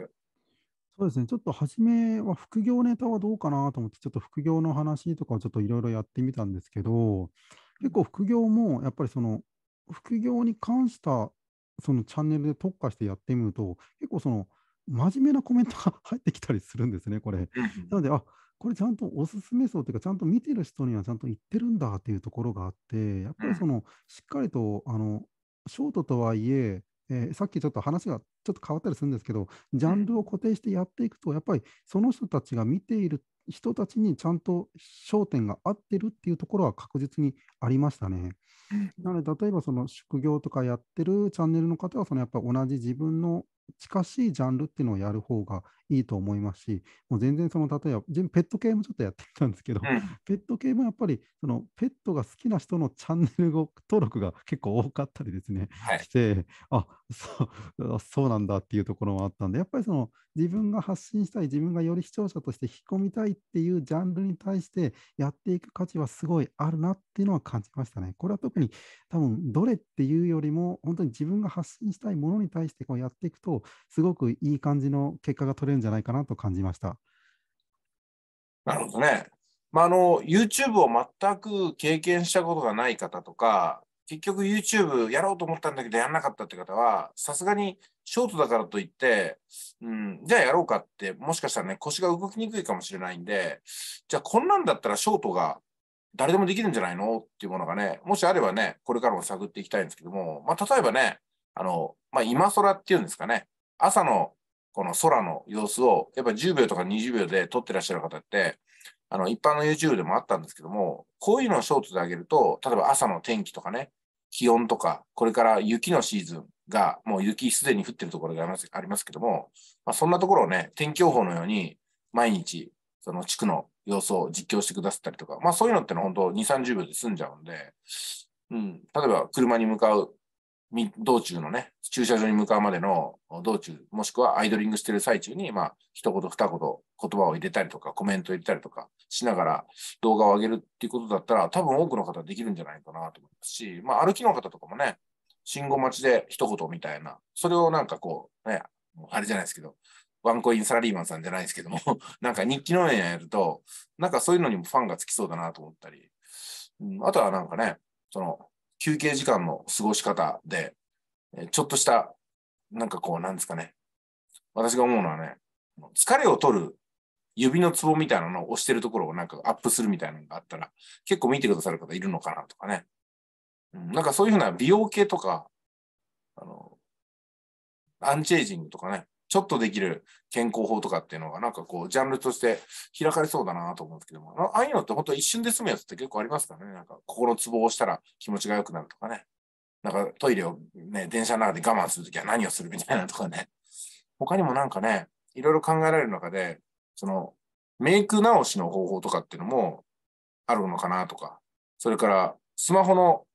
そうですね、ちょっと初めは副業ネタはどうかなと思って、ちょっと副業の話とかをちょっといろいろやってみたんですけど、結構副業もやっぱりその副業に関したそのチャンネルで特化してやってみると、結構その真面目なコメントが 入ってきたりするんですね、これ。なので、あこれちゃんとおすすめうというか、ちゃんと見てる人にはちゃんと言ってるんだっていうところがあって、やっぱりそのしっかりとあのショートとはいええー、さっきちょっと話がちょっと変わったりするんですけど、ジャンルを固定してやっていくと、やっぱりその人たちが見ている人たちにちゃんと焦点が合ってるっていうところは確実にありましたね。なので、例えばその職業とかやってるチャンネルの方は、そのやっぱり同じ自分の近しいジャンルっていうのをやる方がいいと思いますし、もう全然その例えば、ペット系もちょっとやってみたんですけど、うん、ペット系もやっぱりそのペットが好きな人のチャンネル登録が結構多かったりですね、はい、して、あそうそうなんだっていうところもあったんで、やっぱりその自分が発信したい、自分がより視聴者として引き込みたいっていうジャンルに対してやっていく価値はすごいあるなっていうのは感じましたね。これは特に多分どれっていうよりも、本当に自分が発信したいものに対してこうやっていくと、すごくいい感じの結果が取れるんじゃないかなと感じました。
なるほどね。まあ、あの YouTube を全く経験したことがない方とか、結局 YouTube やろうと思ったんだけどやらなかったって方は、さすがにショートだからといって、うん、じゃあやろうかって、もしかしたらね、腰が動きにくいかもしれないんで、じゃあこんなんだったらショートが誰でもできるんじゃないのっていうものがね、もしあればね、これからも探っていきたいんですけども、まあ、例えばね、あの、まあ、今空っていうんですかね、朝のこの空の様子を、やっぱ10秒とか20秒で撮ってらっしゃる方って、あの、一般の YouTube でもあったんですけども、こういうのをショートであげると、例えば朝の天気とかね、気温とか、これから雪のシーズンが、もう雪すでに降ってるところがありますありますけども、まあ、そんなところをね、天気予報のように、毎日、その地区の様子を実況してくださったりとか、まあそういうのってのは本当2、30秒で済んじゃうんで、うん、例えば車に向かう道中のね、駐車場に向かうまでの道中、もしくはアイドリングしてる最中に、まあ、一言二言言葉を入れたりとか、コメント入れたりとかしながら動画を上げるっていうことだったら、多分多くの方できるんじゃないかなと思いますし、まあ、歩きの方とかもね、信号待ちで一言みたいな、それをなんかこう、ね、あれじゃないですけど、ワンコインサラリーマンさんじゃないですけども、なんか日記のようにやると、なんかそういうのにもファンがつきそうだなと思ったり、うん、あとはなんかね、その、休憩時間の過ごし方で、ちょっとした、なんかこう、なんですかね。私が思うのはね、疲れを取る指のツボみたいなのを押してるところをなんかアップするみたいなのがあったら、結構見てくださる方いるのかなとかね。なんかそういうふうな美容系とか、あの、アンチエイジングとかね、ちょっとできる健康法とかっていうのが、なんかこう、ジャンルとして開かれそうだなと思うんですけども、ああいうのって本当一瞬で済むやつって結構ありますからね。なんか、心ツボを押したら気持ちが良くなるとかね。なんか、トイレをね、電車の中で我慢するときは何をするみたいなとかね。他にもなんかね、いろいろ考えられる中で、その、メイク直しの方法とかっていうのもあるのかなとか、それからスマホの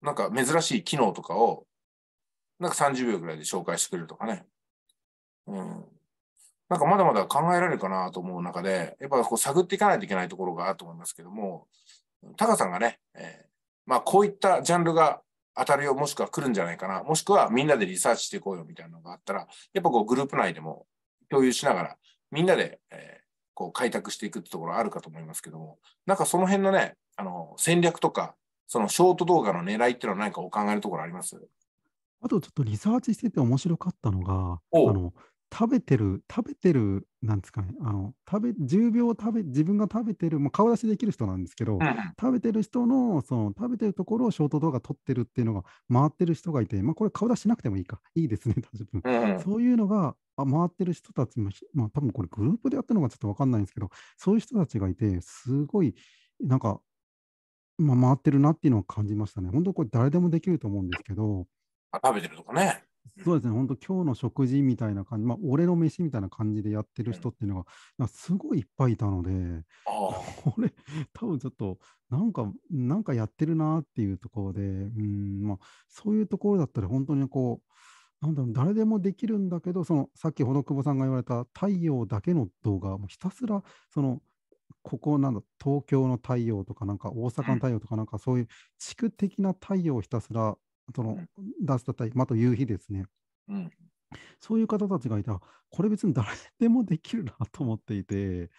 なんか珍しい機能とかを、なんか30秒ぐらいで紹介してくれるとかね。うん。なんかまだまだ考えられるかなと思う中で、やっぱこう探っていかないといけないところがあると思いますけども、タカさんがね、えー、まあこういったジャンルが当たるよ、もしくは来るんじゃないかな、もしくはみんなでリサーチしていこうよみたいなのがあったら、やっぱこうグループ内でも共有しながら、みんなで、えー、こう開拓していくってところあるかと思いますけども、なんかその辺のね、あの戦略とか、そのショート動画の狙いっていうのは何かお考えのところあります
あとちょっとリサーチしてて面白かったのが、あの食べてる、食べてる、なんですかね、あの食べ10秒食べ、自分が食べてる、もう顔出しできる人なんですけど、うん、食べてる人のその、食べてるところをショート動画撮ってるっていうのが回ってる人がいて、まあ、これ、顔出しなくてもいいか、いいですね、多 分、うん、そういうのがあ回ってる人たち、まあ、多分これ、グループでやってるのがちょっと分かんないんですけど、そういう人たちがいて、すごい、なんか、まあ、回ってるなっていうのを感じましたね。本当、これ、誰でもできると思うんですけど。食べてるとかね。そうですね、本当、今日の食事みたいな感じ、まあ、俺の飯みたいな感じでやってる人っていうのが、すごいいっぱいいたので、これ、多分ちょっと、なんか、なんかやってるなっていうところで、うんまあ、そういうところだったら、本当にこう、なんだろう、誰でもできるんだけど、そのさっき、ほの久保さんが言われた太陽だけの動画、もひたすら、その、ここなんだ東京の太陽とかなんか大阪の太陽とかなんかそういう地区的な太陽をひたすらそのダスだったり、まあ、夕日ですね、うん、そういう方たちがいたら、これ別に誰でもできるなと思っていて、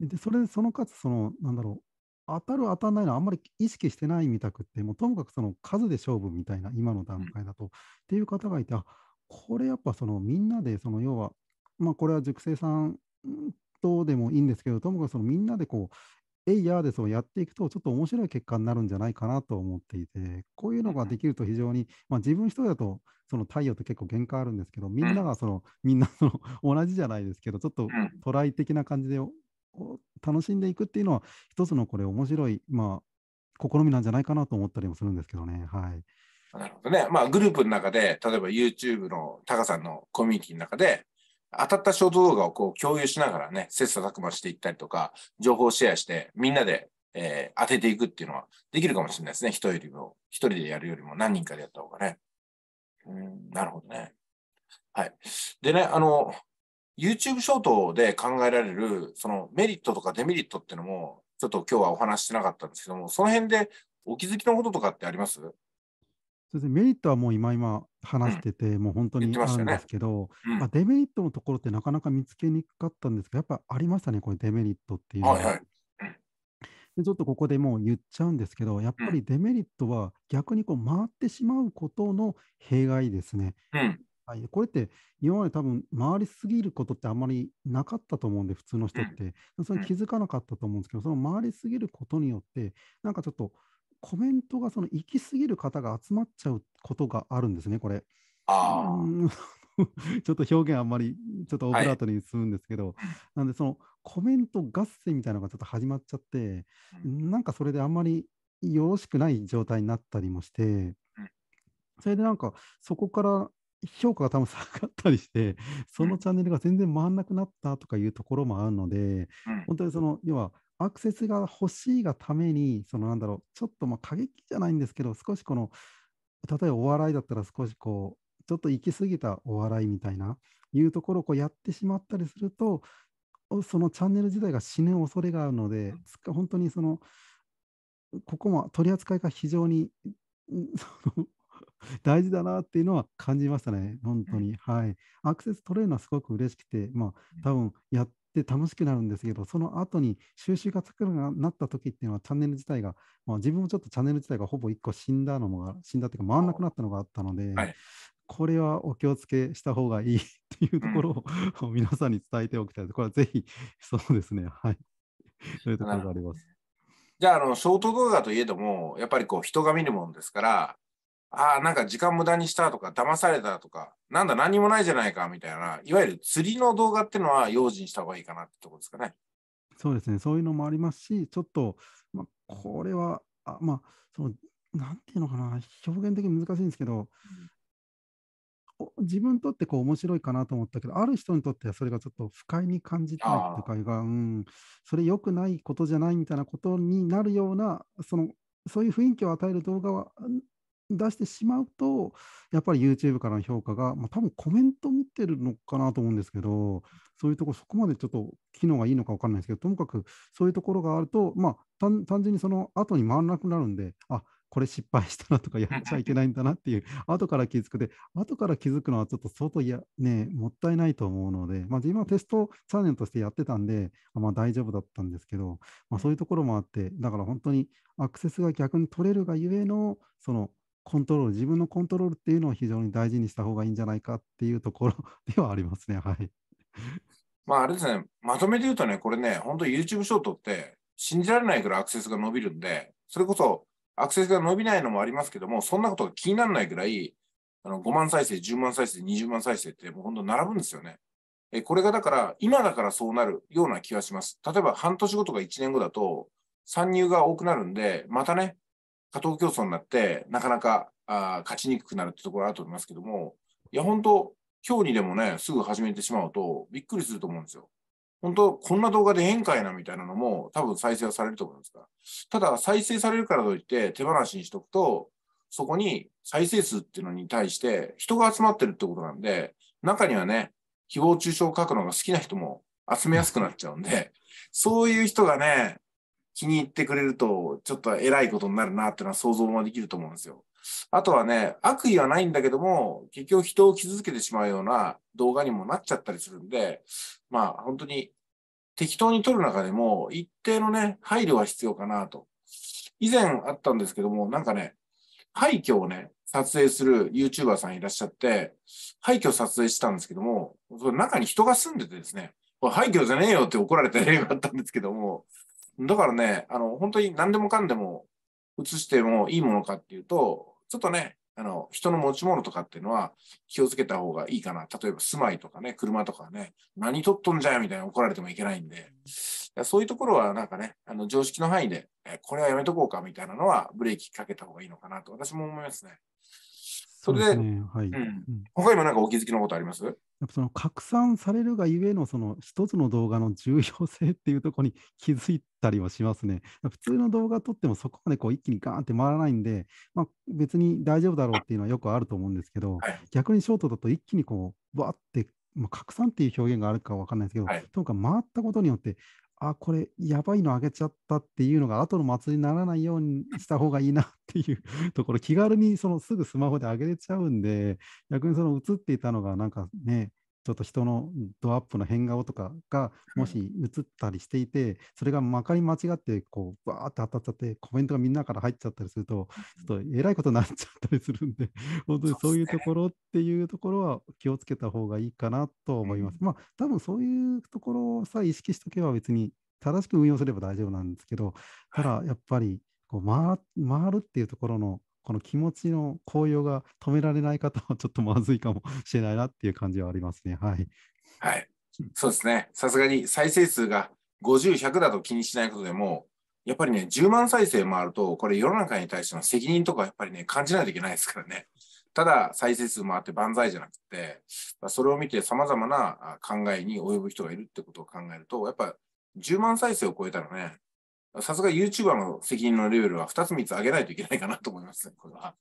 でそれそのかつその、なんだろう、当たる当たらないのあんまり意識してないみたくって、もうともかくその数で勝負みたいな、今の段階だと、うん、っていう方がいて、あこれやっぱそのみんなで、その要は、まあ、これは熟成さんとでもいいんですけど、ともかくそのみんなでこう、えイヤーでそのやっていくと、ちょっと面白い結果になるんじゃないかなと思っていて、こういうのができると非常に、まあ、自分一人だと、その太陽って結構限界あるんですけど、みんながその、みんなその 同じじゃないですけど、ちょっとトライ的な感じで楽しんでいくっていうのは、一つのこれ、面白い、まあ、試みなんじゃないかなと思ったりもするんですけどね。はい
なるほどね。まあ、グループの中で、例えば YouTube のタカさんのコミュニティの中で、当たったショート動画をこう共有しながらね、切磋琢磨していったりとか、情報をシェアして、みんなで、えー、当てていくっていうのはできるかもしれないですね。一人よりも、一人でやるよりも何人かでやった方がね。うん、なるほどね。はい。でね、あの、YouTube ショートで考えられる、そのメリットとかデメリットっていうのも、ちょっと今日はお話ししてなかったんですけども、その辺でお気づきのこととかってあります
そうですね、メリットはもう今今話してて、うん、もう本当にあるんですけど、まねうん、まあ、デメリットのところってなかなか見つけにくかったんですけど、やっぱありましたね、これ、デメリットっていうのは。はいはい、でちょっとここでもう言っちゃうんですけど、やっぱりデメリットは逆にこう回ってしまうことの弊害ですね。うん、はい、これって今まで多分回りすぎることってあんまりなかったと思うんで、普通の人って。それ気づかなかったと思うんですけど、その回りすぎることによって、なんかちょっとコメントがその行き過ぎる方が集まっちゃうことがあるんですね、これ。あ ちょっと表現あんまりちょっとオブラートにするんですけど、はい、なんでそのコメント合戦みたいなのがちょっと始まっちゃって、なんかそれであんまりよろしくない状態になったりもして、それでなんかそこから評価が多分下がったりして、そのチャンネルが全然回らなくなったとかいうところもあるので、本当にその要はアクセスが欲しいがために、そのなんだろう、ちょっとまあ過激じゃないんですけど、少しこの、例えばお笑いだったら少しこう、ちょっと行き過ぎたお笑いみたいな、いうところをこうやってしまったりすると、そのチャンネル自体が死ぬ恐れがあるので、本当にその、ここも取り扱いが非常に大事だなっていうのは感じましたね、本当に。はい、アクセス取れるのはすごく嬉しくて、まあ、多分やっで楽しくなるんですけど、その後に収集がつくななった時っていうのはチャンネル自体が、まあ、自分もちょっとチャンネル自体がほぼ1個死んだのも、死んだっていうか回らなくなったのがあったので、はい、これはお気をつけした方がいい っていうところを、皆さんに伝えておきたい。これはぜひ、そうですね。はい。そういうところがあります。
じゃあ、あの、ショート動画といえども、やっぱりこう、人が見るもんですから、ああ、なんか時間無駄にしたとか、騙されたとか、なんだ何もないじゃないかみたいな、いわゆる釣りの動画っていうのは用心した方がいいかなってとこです
かね。そうですね、そういうのもありますし、ちょっと、まあ、これは、あまあ、その、なんていうのかな、表現的に難しいんですけど、うん、自分にとってこう面白いかなと思ったけど、ある人にとってはそれがちょっと不快に感じたいというか、うん、それ良くないことじゃないみたいなことになるような、そのそういう雰囲気を与える動画は出してしまうと、やっぱり YouTube からの評価が、まあ、多分コメント見てるのかなと思うんですけど、そういうところ、そこまでちょっと機能がいいのか分かんないですけど、ともかくそういうところがあると、まあ、単純にその後に回らなくなるんで、あこれ失敗したなとかやっちゃいけないんだなっていう、後から気づくで、後から気づくのはちょっと相当いや、ね、もったいないと思うので、まあ、今テストチャンネルとしてやってたんで、まあ、大丈夫だったんですけど、まあ、そういうところもあって、だから本当にアクセスが逆に取れるがゆえの、そのコントロール、自分のコントロールっていうのを非常に大事にした方がいいんじゃないかっていうところ ではありますね。はい。
まああれですね、まとめて言うとね、これね、本当 YouTube ショートって信じられないぐらいアクセスが伸びるんで、それこそアクセスが伸びないのもありますけども、そんなことが気にならないぐらい、あの5万再生、10万再生、20万再生ってもう本当並ぶんですよね。えこれがだから、今だからそうなるような気がします。例えば半年後とか1年後だと、参入が多くなるんで、またね、過当競争になって、なかなかあ勝ちにくくなるってところあると思いますけども、いや、本当今日にでもね、すぐ始めてしまうと、びっくりすると思うんですよ。本当こんな動画で変化やなみたいなのも、多分再生はされると思いますから。ただ、再生されるからといって、手放しにしとくと、そこに再生数っていうのに対して、人が集まってるってことなんで、中にはね、誹謗中傷を書くのが好きな人も集めやすくなっちゃうんで、そういう人がね、気に入ってくれると、ちょっと偉いことになるなっていうのは想像もできると思うんですよ。あとはね、悪意はないんだけども、結局人を傷つけてしまうような動画にもなっちゃったりするんで、まあ本当に適当に撮る中でも一定のね、配慮は必要かなと。以前あったんですけども、なんかね、廃墟をね、撮影する YouTuber さんいらっしゃって、廃墟撮影したんですけども、その中に人が住んでてですね、これ廃墟じゃねえよって怒られた例があったんですけども、だからね、あの、本当に何でもかんでも移してもいいものかっていうと、ちょっとね、あの、人の持ち物とかっていうのは気をつけた方がいいかな。例えば住まいとかね、車とかね、何取っとんじゃんみたいな怒られてもいけないんで、そういうところはなんかね、あの、常識の範囲で、えこれはやめとこうかみたいなのはブレーキかけた方がいいのかなと私も思いますね。それで、でね
はいう
ん、
他にもなんかお気づきのことあります
やっぱその拡散されるがゆえのその一つの動画の重要性っていうところに気づいたりはしますね。普通の動画撮ってもそこまでこう一気にガーンって回らないんで、まあ、別に大丈夫だろうっていうのはよくあると思うんですけど、はい、逆にショートだと一気にこうバーって、まあ、拡散っていう表現があるか分かんないですけど、はい、とにかく回ったことによってあ、これやばいのあげちゃったっていうのが後の祭りにならないようにした方がいいなっていうところ、気軽にそのすぐスマホであげれちゃうんで、逆にその映っていたのがなんかね、ちょっと人のドアップの変顔とかがもし映ったりしていて、それがまかり間違ってこうバーって当たっちゃってコメントがみんなから入っちゃったりするとちょっとえらいことになっちゃったりするんで 本当にそういうところっていうところは気をつけた方がいいかなと思います。まあ多分そういうところさえ意識しとけば別に正しく運用すれば大丈夫なんですけどただやっぱりこう回回るっていうところのこの気持ちの高揚が止められない方はちょっとまずいかもしれないなっていう感じはありますね。はい。は
い。そうですね。さすがに再生数が50、100だと気にしないことでも、やっぱりね、10万再生もあると、これ世の中に対しての責任とかやっぱりね、感じないといけないですからね。ただ再生数もあって万歳じゃなくて、それを見て様々な考えに及ぶ人がいるってことを考えると、やっぱ10万再生を超えたらね、さすが YouTuber の責任のレベルは2つ3つ上げないといけないかなと思いますね、これは。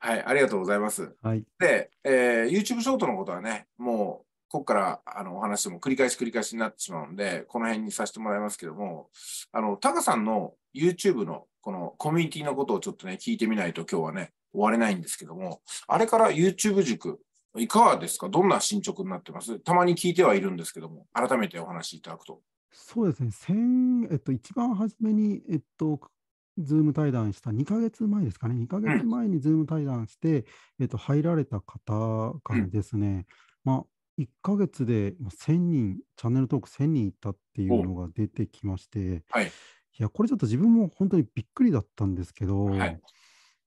はい、ありがとうございます。はい、で、えー、YouTube ショートのことはね、もう、ここからあのお話も繰り返し繰り返しになってしまうので、この辺にさせてもらいますけども、あの、タカさんの YouTube のこのコミュニティのことをちょっとね、聞いてみないと今日はね、終われないんですけども、あれから YouTube 塾、いかがですかどんな進捗になってますたまに聞いてはいるんですけども、改めてお話しいただくと。
そうですね、先えっと、一番初めに、えっと、ズーム対談した2ヶ月前ですかね、2ヶ月前にズーム対談して、えっと、入られた方からですね、うん、まあ、1ヶ月で1000人、チャンネル登録1000人いったっていうのが出てきまして、はい、いや、これちょっと自分も本当にびっくりだったんですけど、はい、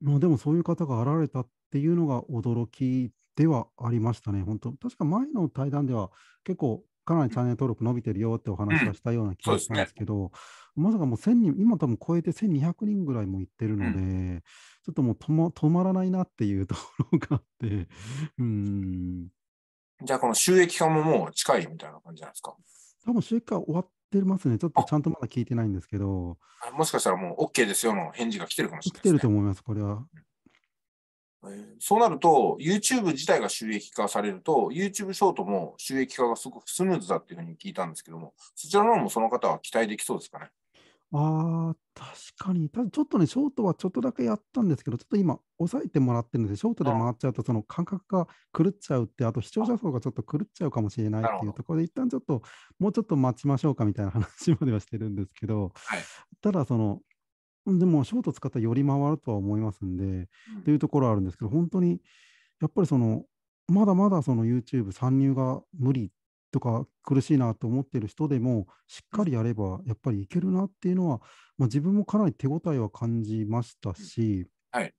まあ、でもそういう方が現れたっていうのが驚きではありましたね、本当、確か前の対談では結構かなりチャンネル登録伸びてるよってお話はしたような気がしたんですけど、うんね、まさかもう1000人、今多分超えて1200人ぐらいもいってるので、うん、ちょっともう止ま止まらないなっていうところがあって、うん。
じゃあこの収益化ももう近いみたいな感じなんですか
多分収益化終わってますね。ちょっとちゃんとまだ聞いてないんですけど。
もしかしたらもう OK ですよの返事が来てるかもしれな
い、ね、来てると思います、これは。
そうなると、YouTube 自体が収益化されると、YouTube ショートも収益化がすごくスムーズだっていうふうに聞いたんですけども、そちらの方もその方は期待できそうですかね。
あ確かに、ただちょっとね、ショートはちょっとだけやったんですけど、ちょっと今、抑えてもらってるんで、ショートで回っちゃうと、その感覚が狂っちゃうって、あと視聴者層がちょっと狂っちゃうかもしれないっていうところで、一旦ちょっと、もうちょっと待ちましょうかみたいな話まではしてるんですけど、はい、ただ、その、でもショート使ったらより回るとは思いますんで、うん、というところはあるんですけど本当にやっぱりそのまだまだその YouTube 参入が無理とか苦しいなと思っている人でもしっかりやればやっぱりいけるなっていうのは、まあ、自分もかなり手応えは感じましたし、はい、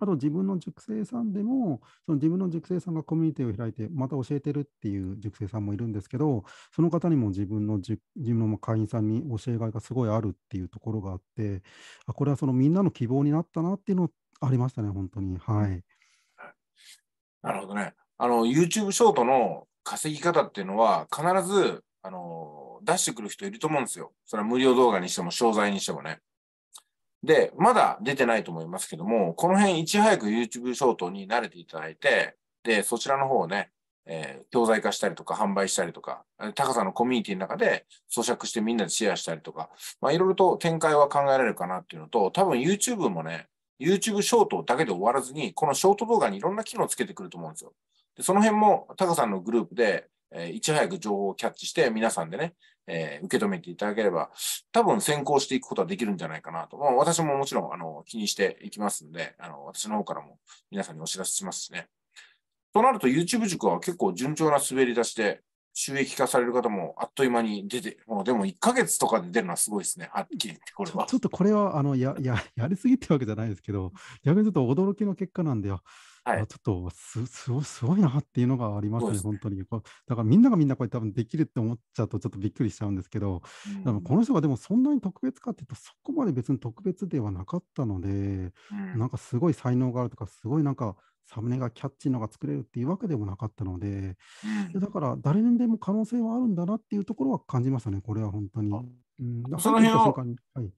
あと自分の塾生さんでも、その自分の塾生さんがコミュニティを開いて、また教えてるっていう塾生さんもいるんですけど、その方にも自分の自分の会員さんに教えがいがすごいあるっていうところがあって、あこれはそのみんなの希望になったなっていうのありましたね、本当に。はい。
なるほどね。あの、YouTube ショートの稼ぎ方っていうのは、必ず、あの、出してくる人いると思うんですよ。それは無料動画にしても、商材にしてもね。で、まだ出てないと思いますけども、この辺いち早く YouTube ショートに慣れていただいて、で、そちらの方をね、えー、教材化したりとか、販売したりとか、高さのコミュニティの中で咀嚼してみんなでシェアしたりとか、まあ、いろいろと展開は考えられるかなっていうのと、多分 YouTube もね、YouTube ショートだけで終わらずに、このショート動画にいろんな機能をつけてくると思うんですよ。でその辺も、タカさんのグループで、えー、いち早く情報をキャッチして、皆さんでね、えー、受け止めていただければ、多分先行していくことはできるんじゃないかなと。まあ、私ももちろんあの気にしていきますんで、あの私の方からも皆さんにお知らせしますしね。となると YouTube 塾は結構順調な滑り出しで収益化される方もあっという間に出て、もうでも1か月とかで出るのはすごいですね、はっきり言って、
これはち。ょっとこれはあのやややりすぎってわけじゃないですけど、逆にちょっと驚きの結果なんだよ。はい、ちょっとすすごいなっていうのがありますね、すね本当にこだからみんながみんなこれ多分できるって思っちゃうとちょっとびっくりしちゃうんですけど、うん、この人がでもそんなに特別かっていうとそこまで別に特別ではなかったので、うん、なんかすごい才能があるとかすごいなんかサムネがキャッチーのが作れるっていうわけでもなかったので、うん、だから誰にでも可能性はあるんだなっていうところは感じましたね、これは本当に。うん、その辺を、はい、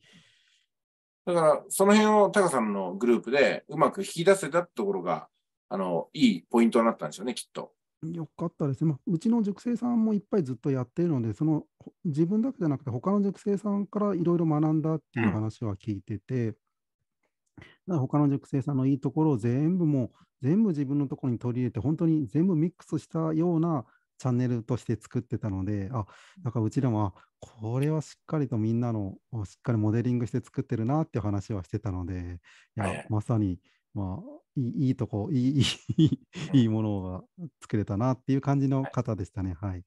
だ
からその辺をタカさんのグループでうまく引き出せたところがあのいいポイントになったんですよね、きっと。
よかったですね、まあ、うちの塾生さんもいっぱいずっとやっているので、その自分だけじゃなくて、他の塾生さんからいろいろ学んだっていう話は聞いてて、うん、だから他の塾生さんのいいところを全部もう、全部自分のところに取り入れて、本当に全部ミックスしたようなチャンネルとして作ってたので、あだからうちらは、これはしっかりとみんなのしっかりモデリングして作ってるなっていう話はしてたので、いや、まさに。まあ、いいいいとこいいいいいいものが作れたなっていう感じの方でしたね。はい、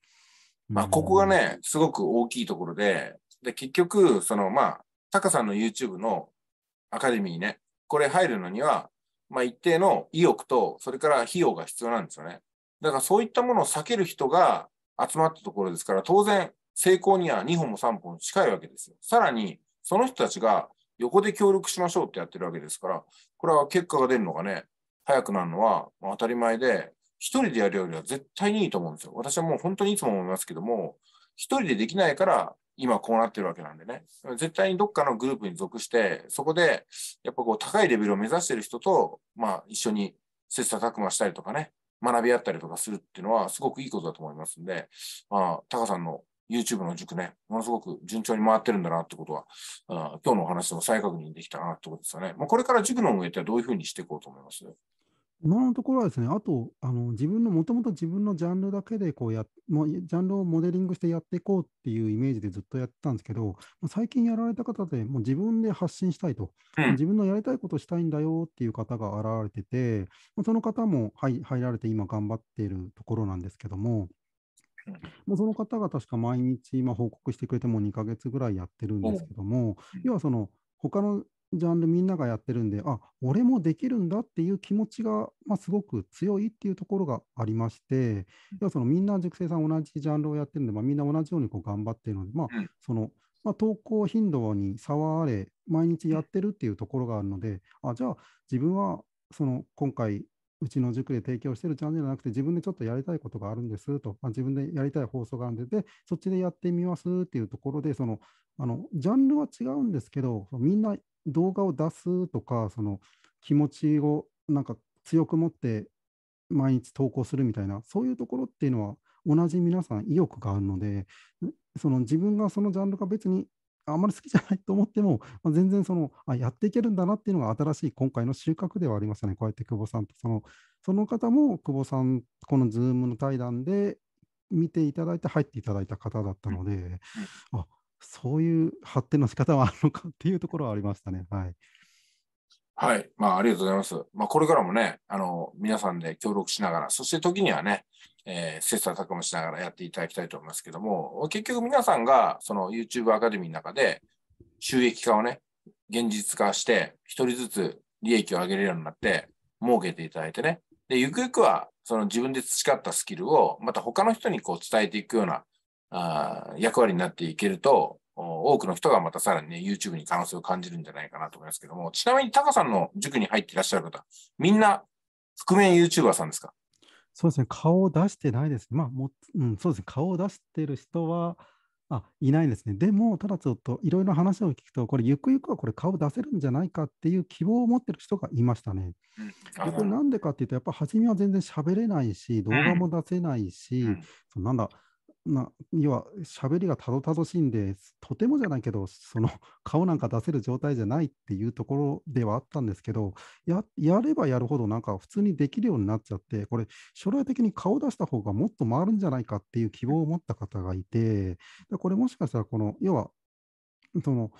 まあ、ここがね、すごく大きいところで、で結局、そのまあ、タカさんの YouTube のアカデミーね、これ入るのには、まあ、一定の意欲と、それから費用が必要なんですよね。だからそういったものを避ける人が集まったところですから、当然、成功には2本も3本近いわけですよ。さらに、その人たちが横で協力しましょうってやってるわけですから、これは結果が出るのがね、早くなるのは当たり前で、一人でやるよりは絶対にいいと思うんですよ。私はもう本当にいつも思いますけども、一人でできないから今こうなってるわけなんでね。絶対にどっかのグループに属して、そこでやっぱこう高いレベルを目指してる人と、まあ一緒に切磋琢磨したりとかね、学び合ったりとかするっていうのはすごくいいことだと思いますんで、まあ、タカさんの YouTube の塾ね、ものすごく順調に回ってるんだなってことは、あ今日のお話でも再確認できたなってことですよね。まあ、これから塾の運営ってどういうふうにしていこうと思います
今のところはですね、あと、あの自分の、もともと自分のジャンルだけでこうやも、ジャンルをモデリングしてやっていこうっていうイメージでずっとやってたんですけど、最近やられた方で、もう自分で発信したいと、うん、自分のやりたいことしたいんだよっていう方が現れてて、その方も入られて今頑張っているところなんですけども、もうその方が確か毎日、報告してくれてもう2か月ぐらいやってるんですけども、要はその、他のジャンルみんながやってるんで、あ俺もできるんだっていう気持ちが、まあ、すごく強いっていうところがありまして、要はそのみんな塾生さん同じジャンルをやってるんで、まあ、みんな同じようにこう頑張ってるので、まあ、その、まあ、投稿頻度に差はあれ、毎日やってるっていうところがあるので、あじゃあ、自分はその今回、うちの塾で提供してるチャンネルじゃなくて、自分でちょっとやりたいことがあるんですと、まあ、自分でやりたい放送があるんで、で、そっちでやってみますっていうところで、その、あの、ジャンルは違うんですけど、みんな動画を出すとか、その、気持ちをなんか強く持って毎日投稿するみたいな、そういうところっていうのは、同じ皆さん意欲があるので、その自分がそのジャンルが別にあんまり好きじゃないと思っても、まあ、全然そのあやっていけるんだなっていうのが新しい今回の収穫ではありましたね、こうやって久保さんと。そのその方も久保さん、この Zoom の対談で見ていただいて入っていただいた方だったので、うん、あそういう発展の仕方はあるのかっていうところはありましたね。はい
はい。まあ、ありがとうございます。まあ、これからもね、あの、皆さんで協力しながら、そして時にはね、えー、切磋琢磨しながらやっていただきたいと思いますけども、結局皆さんが、その YouTube アカデミーの中で、収益化をね、現実化して、一人ずつ利益を上げれるようになって、儲けていただいてね。で、ゆくゆくは、その自分で培ったスキルを、また他の人にこう伝えていくような、あ役割になっていけると、多くの人がまたさらにね、YouTube に可能性を感じるんじゃないかなと思いますけども、ちなみにタカさんの塾に入っていらっしゃる方、みんな覆面 YouTuber さんですか
そうですね、顔を出してないです。まあ、もうん、そうですね、顔を出してる人は、あいないですね。でも、ただちょっといろいろ話を聞くと、これ、ゆくゆくはこれ、顔出せるんじゃないかっていう希望を持ってる人がいましたね。でこれ、なんでかっていうと、やっぱ初めは全然喋れないし、動画も出せないし、うんなんだ、な要は喋りがたどたどしいんでとてもじゃないけどその 顔なんか出せる状態じゃないっていうところではあったんですけどやればやるほどなんか普通にできるようになっちゃってこれ将来的に顔出した方がもっと回るんじゃないかっていう希望を持った方がいてこれもしかしたらこの要はその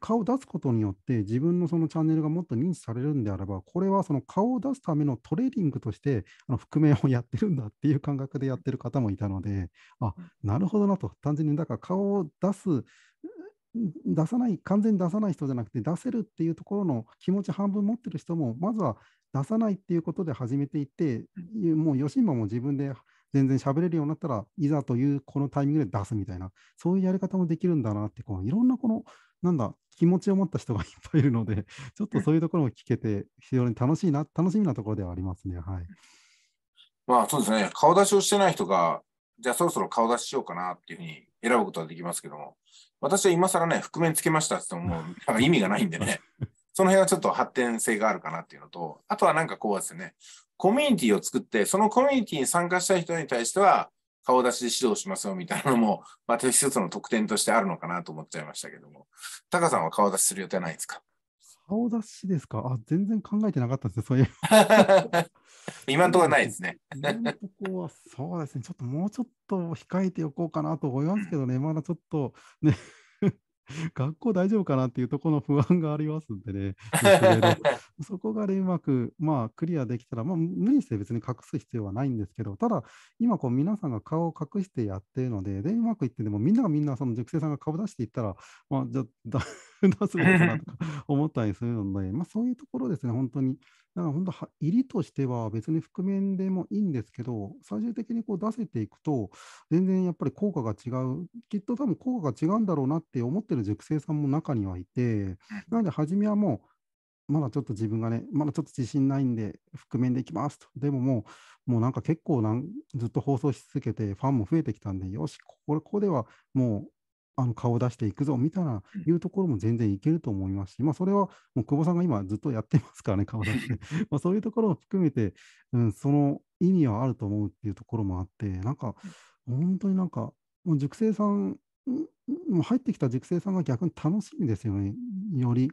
顔を出すことによって自分のそのチャンネルがもっと認知されるんであればこれはその顔を出すためのトレーディングとしてあの覆面をやってるんだっていう感覚でやってる方もいたのであなるほどなと単純にだから顔を出す出さない完全に出さない人じゃなくて出せるっていうところの気持ち半分持ってる人もまずは出さないっていうことで始めていってもう吉島も自分で全然喋れるようになったらいざというこのタイミングで出すみたいなそういうやり方もできるんだなってこういろんなこのなんだ気持ちを持った人がいっぱいいるので ちょっとそういうところも聞けて非常に楽しいな楽しみなところではありますねはい。
まあそうですね顔出しをしてない人がじゃあそろそろ顔出ししようかなっていうふうに選ぶことはできますけども私は今更ね覆面つけましたって言ってもも 意味がないんでねその辺はちょっと発展性があるかなっていうのと、あとはなんかこうですね、コミュニティを作って、そのコミュニティに参加した人に対しては、顔出しで指導しますよみたいなのも、また一つの特典としてあるのかなと思っちゃいましたけども、タカさんは顔出しする予定ないですか
顔出しですかあ、全然考えてなかったですね、そういう。
今のとこ
ろないですね。今のところはそうですね、ちょっともうちょっと控えておこうかなと思いますけどね、まだちょっとね。学校大丈夫かなっていうところの不安がありますんでね、そこがね、うまく、まあ、クリアできたら、まあ、無理して別に隠す必要はないんですけど、ただ、今、こう、皆さんが顔を隠してやってるので、で、うまくいって、でも、みんながみんな、その塾生さんが顔出していったら、まあ、じゃあ、出すのかなとか思ったりするので、まあ、そういうところですね、本当に。だから本当、入りとしては別に覆面でもいいんですけど、最終的にこう出せていくと、全然やっぱり効果が違う、きっと多分効果が違うんだろうなって思ってる熟成さんも中にはいて、なので、初めはもう、まだちょっと自分がね、まだちょっと自信ないんで、覆面でいきますと。でももう、もうなんか結構なんずっと放送し続けて、ファンも増えてきたんで、よし、これ、ここではもうあの顔を出していくぞみたいないうところも全然いけると思いますし、まあ、それはもう久保さんが今ずっとやってますからね、顔出して、まあそういうところを含めて、うん、その意味はあると思うっていうところもあって、なんか本当になんか、もう熟成さん、もう入ってきた熟成さんが逆に楽しみですよね、より。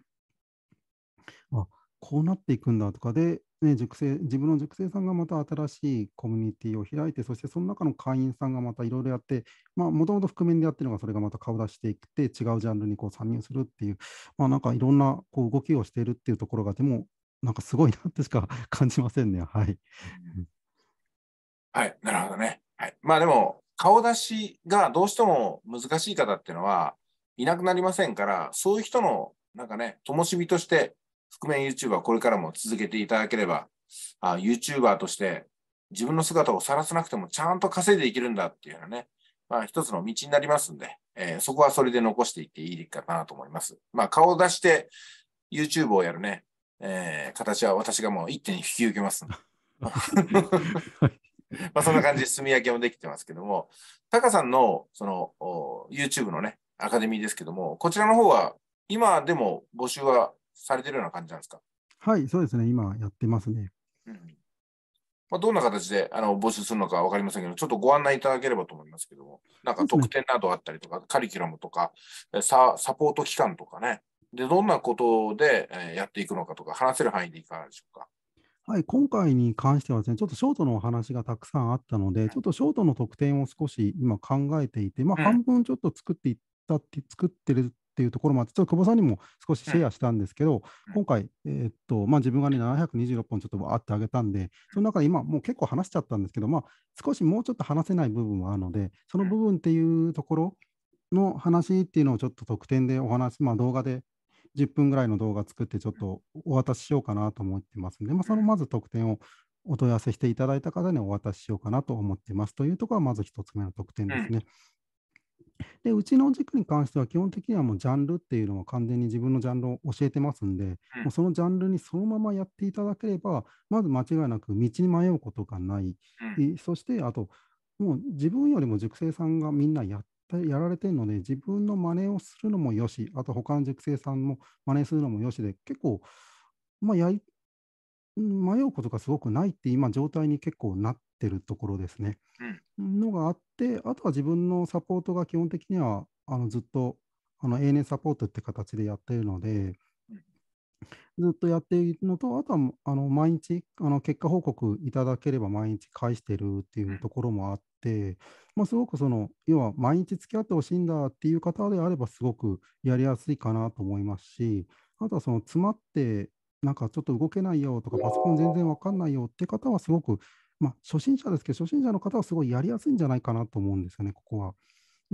あこうなっていくんだとかで、ね、熟成自分の熟成さんがまた新しいコミュニティを開いて、そしてその中の会員さんがまたいろいろやって、もともと覆面でやってるのが、それがまた顔出していって、違うジャンルにこう参入するっていう、まあ、なんかいろんなこう動きをしているっていうところが、でも、なんかすごいなってしか 感じませんね。はい、
はい、なるほどね。はい、まあでも、顔出しがどうしても難しい方っていうのは、いなくなりませんから、そういう人のなんかね、灯火として覆面 YouTuber をこれからも続けていただければ、あ YouTuber として自分の姿を晒さなくてもちゃんと稼いでいけるんだっていうようなね、まあ一つの道になりますんで、えー、そこはそれで残していっていいかなと思います。まあ顔を出して YouTube をやるね、えー、形は私がもう一手に引き受けます。まあそんな感じでみ焼けもできてますけども、タカさんのその YouTube のね、アカデミーですけども、こちらの方は今でも募集はされてるような感じなんですか
はい、そうですね、今やってますね。うん
まあ、どんな形であの募集するのか分かりませんけど、ちょっとご案内いただければと思いますけども、なんか特典などあったりとか、ね、カリキュラムとかサ、サポート期間とかね、でどんなことでやっていくのかとか、話せる範囲でいかがでしょうか。
はい、今回に関してはですね、ちょっとショートのお話がたくさんあったので、ちょっとショートの特典を少し今考えていて、まあ、半分ちょっと作っていったって、作ってるっていうところもあって、ちょっと久保さんにも少しシェアしたんですけど、今回、えー、っとまあ、自分がね、726本ちょっとわーってあげたんで、その中で今、もう結構話しちゃったんですけど、まあ、少しもうちょっと話せない部分はあるので、その部分っていうところの話っていうのをちょっと特典でお話、まあ、動画で10分ぐらいの動画作って、ちょっとお渡ししようかなと思ってますんで、まあ、そのまず特典をお問い合わせしていただいた方にお渡ししようかなと思ってますというところはまず1つ目の特典ですね。でうちの塾に関しては基本的にはもうジャンルっていうのは完全に自分のジャンルを教えてますんで、うん、もうそのジャンルにそのままやっていただければまず間違いなく道に迷うことがない、うん、そしてあともう自分よりも塾生さんがみんなややられてるので自分の真似をするのもよしあと他の塾生さんも真似するのもよしで結構、まあ、や迷うことがすごくないって今状態に結構なっってるところですね、うん、のがあってあとは自分のサポートが基本的にはあのずっとあの永年サポートって形でやってるので、ずっとやっているのと、あとはあの毎日あの、結果報告いただければ毎日返してるっていうところもあって、まあ、すごくその、要は毎日付き合ってほしいんだっていう方であれば、すごくやりやすいかなと思いますし、あとはその詰まって、なんかちょっと動けないよとか、パソコン全然わかんないよって方は、すごくまあ、初心者ですけど、初心者の方はすごいやりやすいんじゃないかなと思うんですよね、ここは。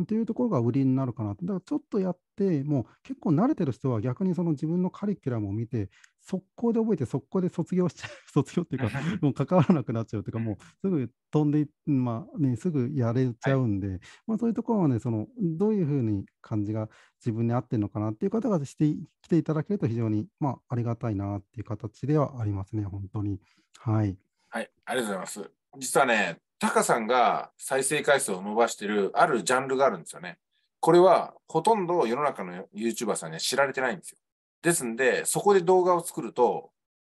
というところが売りになるかなと。だからちょっとやって、もう結構慣れてる人は逆にその自分のカリキュラムを見て、速攻で覚えて、速攻で卒業しちゃう、卒業っていうか、もう関わらなくなっちゃうというか、もうすぐ飛んで、まあね、すぐやれちゃうんで、はい、まあ、そういうところはね、そのどういうふうに感じが自分に合ってるのかなっていう方がしてきていただけると非常に、まあ、ありがたいなっていう形ではありますね、本当に。はい。
はい、ありがとうございます。実はね、タカさんが再生回数を伸ばしてるあるジャンルがあるんですよね。これはほとんど世の中の YouTuber さんには知られてないんですよ。ですんで、そこで動画を作ると、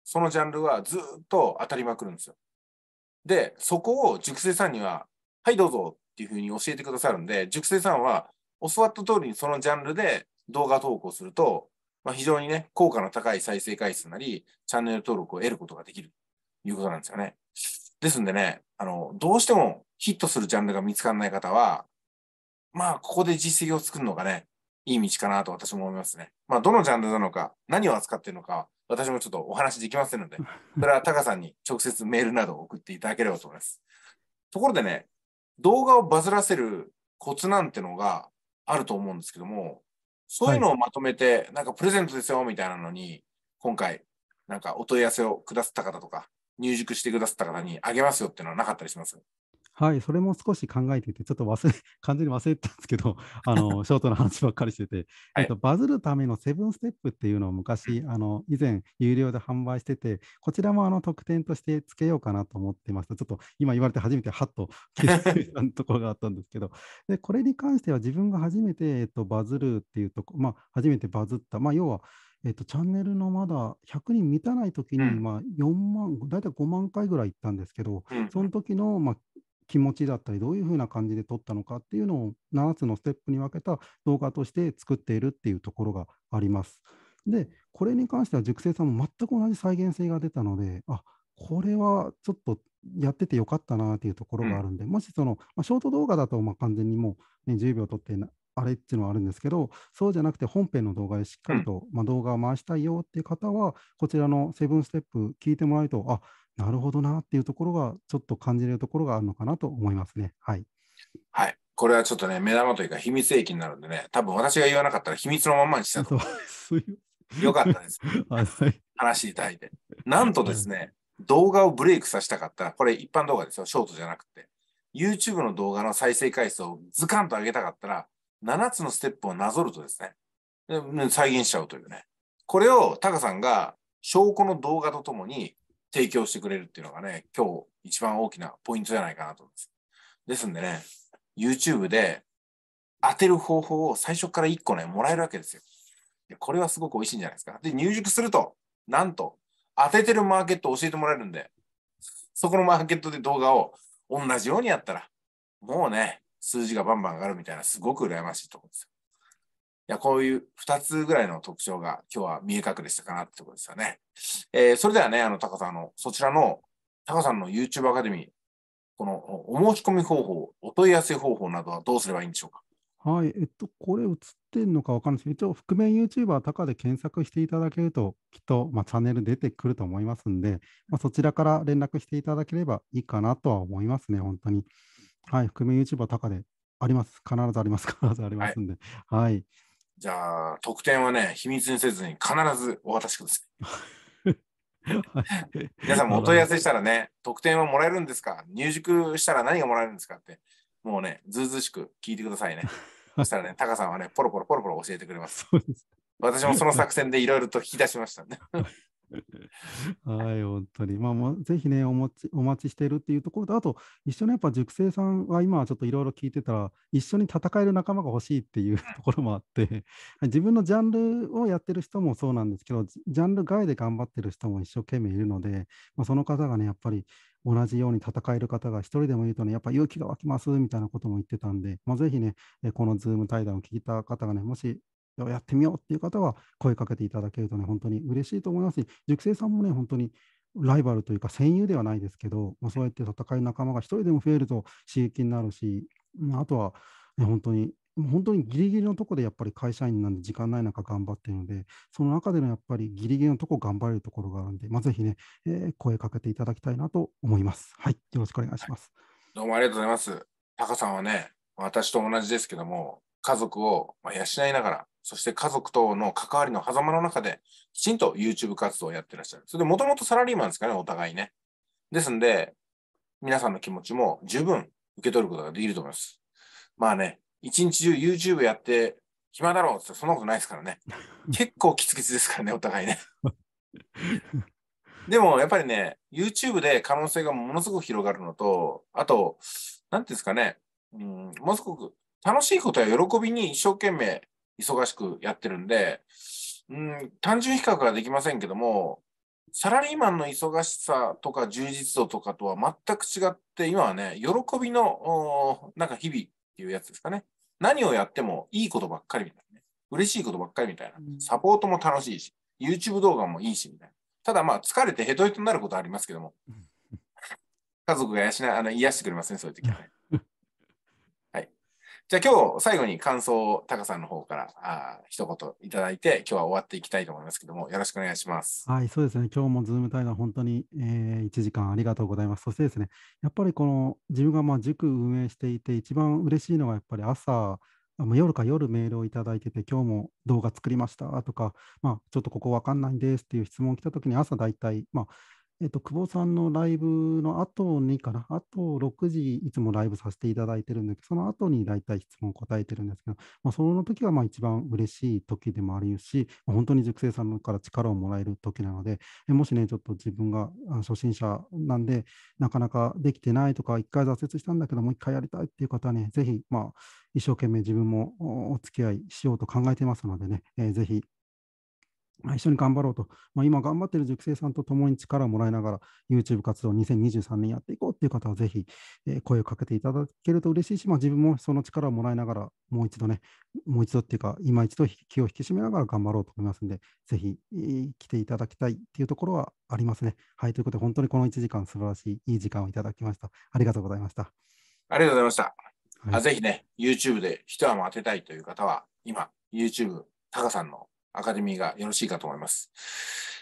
そのジャンルはずっと当たりまくるんですよ。で、そこを熟成さんには、はい、どうぞっていうふうに教えてくださるんで、熟成さんは教わった通りにそのジャンルで動画投稿すると、まあ、非常にね、効果の高い再生回数なり、チャンネル登録を得ることができる。いうことなんですよね。ですんでね、あの、どうしてもヒットするジャンルが見つからない方は、まあ、ここで実績を作るのがね、いい道かなと私も思いますね。まあ、どのジャンルなのか、何を扱っているのか、私もちょっとお話できませんので、それはタカさんに直接メールなどを送っていただければと思います。ところでね、動画をバズらせるコツなんてのがあると思うんですけども、そういうのをまとめて、はい、なんかプレゼントですよみたいなのに、今回、なんかお問い合わせをくださった方とか、入塾してくださった方にあげますよっていうのはなかったりします
はい、それも少し考えていて、ちょっと忘れ、完全に忘れてたんですけど、あの、ショートの話ばっかりしてて、はい、えっと、バズるためのセブンステップっていうのを昔、あの、以前、有料で販売してて、こちらもあの、特典としてつけようかなと思ってました。ちょっと、今言われて初めて、はっと気づいたところがあったんですけど、で、これに関しては自分が初めて、えっと、バズるっていうとこ、まあ、初めてバズった、まあ、要は、えっと、チャンネルのまだ100人満たない時に、うん、まあ、4万、大体5万回ぐらい行ったんですけど、うん、その時のまあ、気持ちだったり、どういうふうな感じで撮ったのかっていうのを、7つのステップに分けた動画として作っているっていうところがあります。で、これに関しては、熟成さんも全く同じ再現性が出たので、あこれはちょっとやっててよかったなというところがあるんで、うん、もしその、まあ、ショート動画だとまあ完全にもう、ね、10秒撮ってあれっていうのはあるんですけど、そうじゃなくて本編の動画でしっかりと、まあ、動画を回したいよっていう方は、こちらの7ステップ聞いてもらうと、あなるほどなっていうところが、ちょっと感じれるところがあるのかなと思いますね。はい。
はいこれはちょっとね、目玉というか秘密兵器になるんでね、多分私が言わなかったら秘密のままにしたと思う。よか
った
です。
話いただいて。なんとですね、動画をブレイクさせたかったら、これ一般動画ですよ、ショートじゃなくて。YouTube の動画の再生回数をズカンと上げたかったら、7つのステップをなぞるとですね、再現しちゃうというね。これをタカさんが証拠の動画とともに提供してくれるっていうのがね、今日一番大きなポイントじゃないかなと思います。ですんでね、YouTube で当てる方法を最初から1個ね、もらえるわけですよ。これはすごく美味しいんじゃないですか。で、入塾すると、なんと、当ててるマーケットを教えてもらえるんで、そこのマーケットで動画を同じようにやったら、もうね、数字がバンバン上がるみたいな、すごく羨ましいところですよ。いや、こういう2つぐらいの特徴が今日は見え隠れしたかなってところですよね。えー、それではね、あの、タカさん、の、そちらの、タカさんの YouTube アカデミー、このお申し込み方法、お問い合わせ方法などはどうすればいいんでしょうか。
はい、えっと、これ映ってるのか分かんないですけど、一応、覆面 YouTuber タカで検索していただけると、きっと、まあ、チャンネル出てくると思いますんで、まあ、そちらから連絡していただければいいかなとは思いますね、本当に。はい、覆面 YouTuber 高であります。必ずあります。必ずありますんで。はい。はい、
じゃあ、特典はね、秘密にせずに必ずお渡しくだ
さい。
皆さんもお問い合わせした
らね、特典はもらえるんですか入塾したら何がもらえるんですかって、もうね、ずうずしく聞いてくださいね。そしたらね、タカさんはね、ポロポロポロポロ教えてくれます。す私もその作戦でいろいろと引き出しました
ね。
はい、本当に。まあ、ぜひねお待ち、お待ちしているっていうところと、あと、一緒にやっぱ熟成さんは今ちょっといろいろ聞いてたら、一緒に戦える仲間が欲しいっていう ところもあって、自分のジャンルをやってる人もそうなんですけど、ジャンル外で頑張ってる人も一生懸命いるので、まあ、その方がね、やっぱり同じように戦える方が一人でもいるとね、やっぱ勇気が湧きますみたいなことも言ってたんで、まあ、ぜひね、このズーム対談を聞いた方がね、もしやってみようっていう方は声かけていただけるとね、本当に嬉しいと思いますし、塾生さんもね、本当にライバルというか戦友ではないですけど、まあ、そうやって戦い仲間が一人でも増えると刺激になるし、まあ、あとは、ね、本当に本当にギリギリのところでやっぱり会社員なんで時間ない中頑張ってるので、その中でのやっぱりギリギリのとこ頑張れるところがあるんで、まあ、ぜひね、えー、声かけていただきたいなと思います。はい、よろしくお願いします。
どうもありがとうございます。タカさんはね、私と同じですけども、家族を養いながらそして家族との関わりの狭間の中で、きちんと YouTube 活動をやってらっしゃる。それで、もともとサラリーマンですかね、お互いね。ですんで、皆さんの気持ちも十分受け取ることができると思います。まあね、一日中 YouTube やって暇だろうってそんなことないですからね。結構キツキツですからね、お互いね。でもやっぱりね、YouTube で可能性がものすごく広がるのと、あと、なんていうんですかね、うん、ものすごく楽しいことや喜びに一生懸命忙しくやってるんで、うん、単純比較はできませんけども、サラリーマンの忙しさとか充実度とかとは全く違って、今はね、喜びの、なんか日々っていうやつですかね。何をやってもいいことばっかりみたいなね。嬉しいことばっかりみたいな。サポートも楽しいし、YouTube 動画もいいしみたいな。ただまあ、疲れてヘトヘトになることはありますけども、家族が養あの癒してくれますね、そういう時はね。じゃあ今日最後に感想をタカさんの方からあ一言いただいて今日は終わっていきたいと思いますけどもよろしくお願いし
ます。はいそうですね今日もズーム対談本当に、えー、1時間ありがとうございます。そしてですねやっぱりこの自分がまあ塾運営していて一番嬉しいのがやっぱり朝夜か夜メールをいただいてて、今日も動画作りましたとか、まあ、ちょっとここわかんないんですっていう質問来た時に、朝大体、まあ、えっと、久保さんのライブの後にかな、あと6時、いつもライブさせていただいてるんだけど、その後に大体質問答えてるんですけど、まあ、その時はまあ一番嬉しい時でもあるし、本当に熟成さんから力をもらえる時なので、もしね、ちょっと自分が初心者なんで、なかなかできてないとか、一回挫折したんだけど、もう一回やりたいっていう方はね、ぜひ、まあ、一生懸命自分もお付き合いしようと考えてますのでね、えー、ぜひ一緒に頑張ろうと、まあ、今頑張っている塾生さんと共に力をもらいながら、YouTube 活動を2023年やっていこうという方は、ぜひ、え声をかけていただけると嬉しいし、まあ、自分もその力をもらいながら、もう一度ね、もう一度っていうか、今一度気を引き締めながら頑張ろうと思いますので、ぜひ、来ていただきたいっていうところはありますね。はい、ということで、本当にこの1時間、素晴らしい、いい時間をいただきました。ありがとうございました。
ありがとうございました。はい、あぜひね、YouTube で一山当てたいという方は、今、YouTube、タカさんのアカデミーがよろしいかと思います。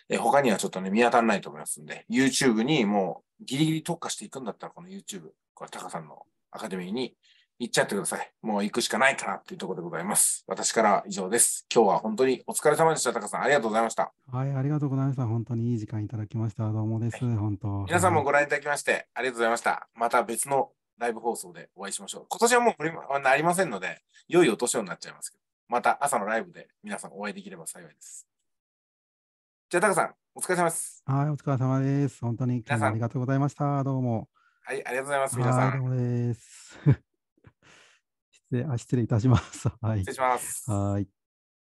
え他にはちょっとね、見当たらないと思いますんで、YouTube にもうギリギリ特化していくんだったら、この YouTube、これタカさんのアカデミーに行っちゃってください。もう行くしかないかなっていうところでございます。私から以上です。今日は本当にお疲れ様でした。タカさん、ありがとうございました。
はい、ありがとうございました。本当にいい時間いただきました。どうもです。はい、本当。皆さんもご覧い
ただきまして、ありがとうございました。また別のライブ放送でお会いしましょう。今年はもうこれはなりませんので、良いお年をになっちゃいますけど。また朝のライブで皆さんお会いできれば幸いです。じゃあ、タカさん、お疲れ様です。
はい、お疲れ様です。本当にさんありがとうございました。どうも。はい、ありがとうございます。皆さん。どうもです 失礼あ。失礼いたします。はい。失礼します。
はい。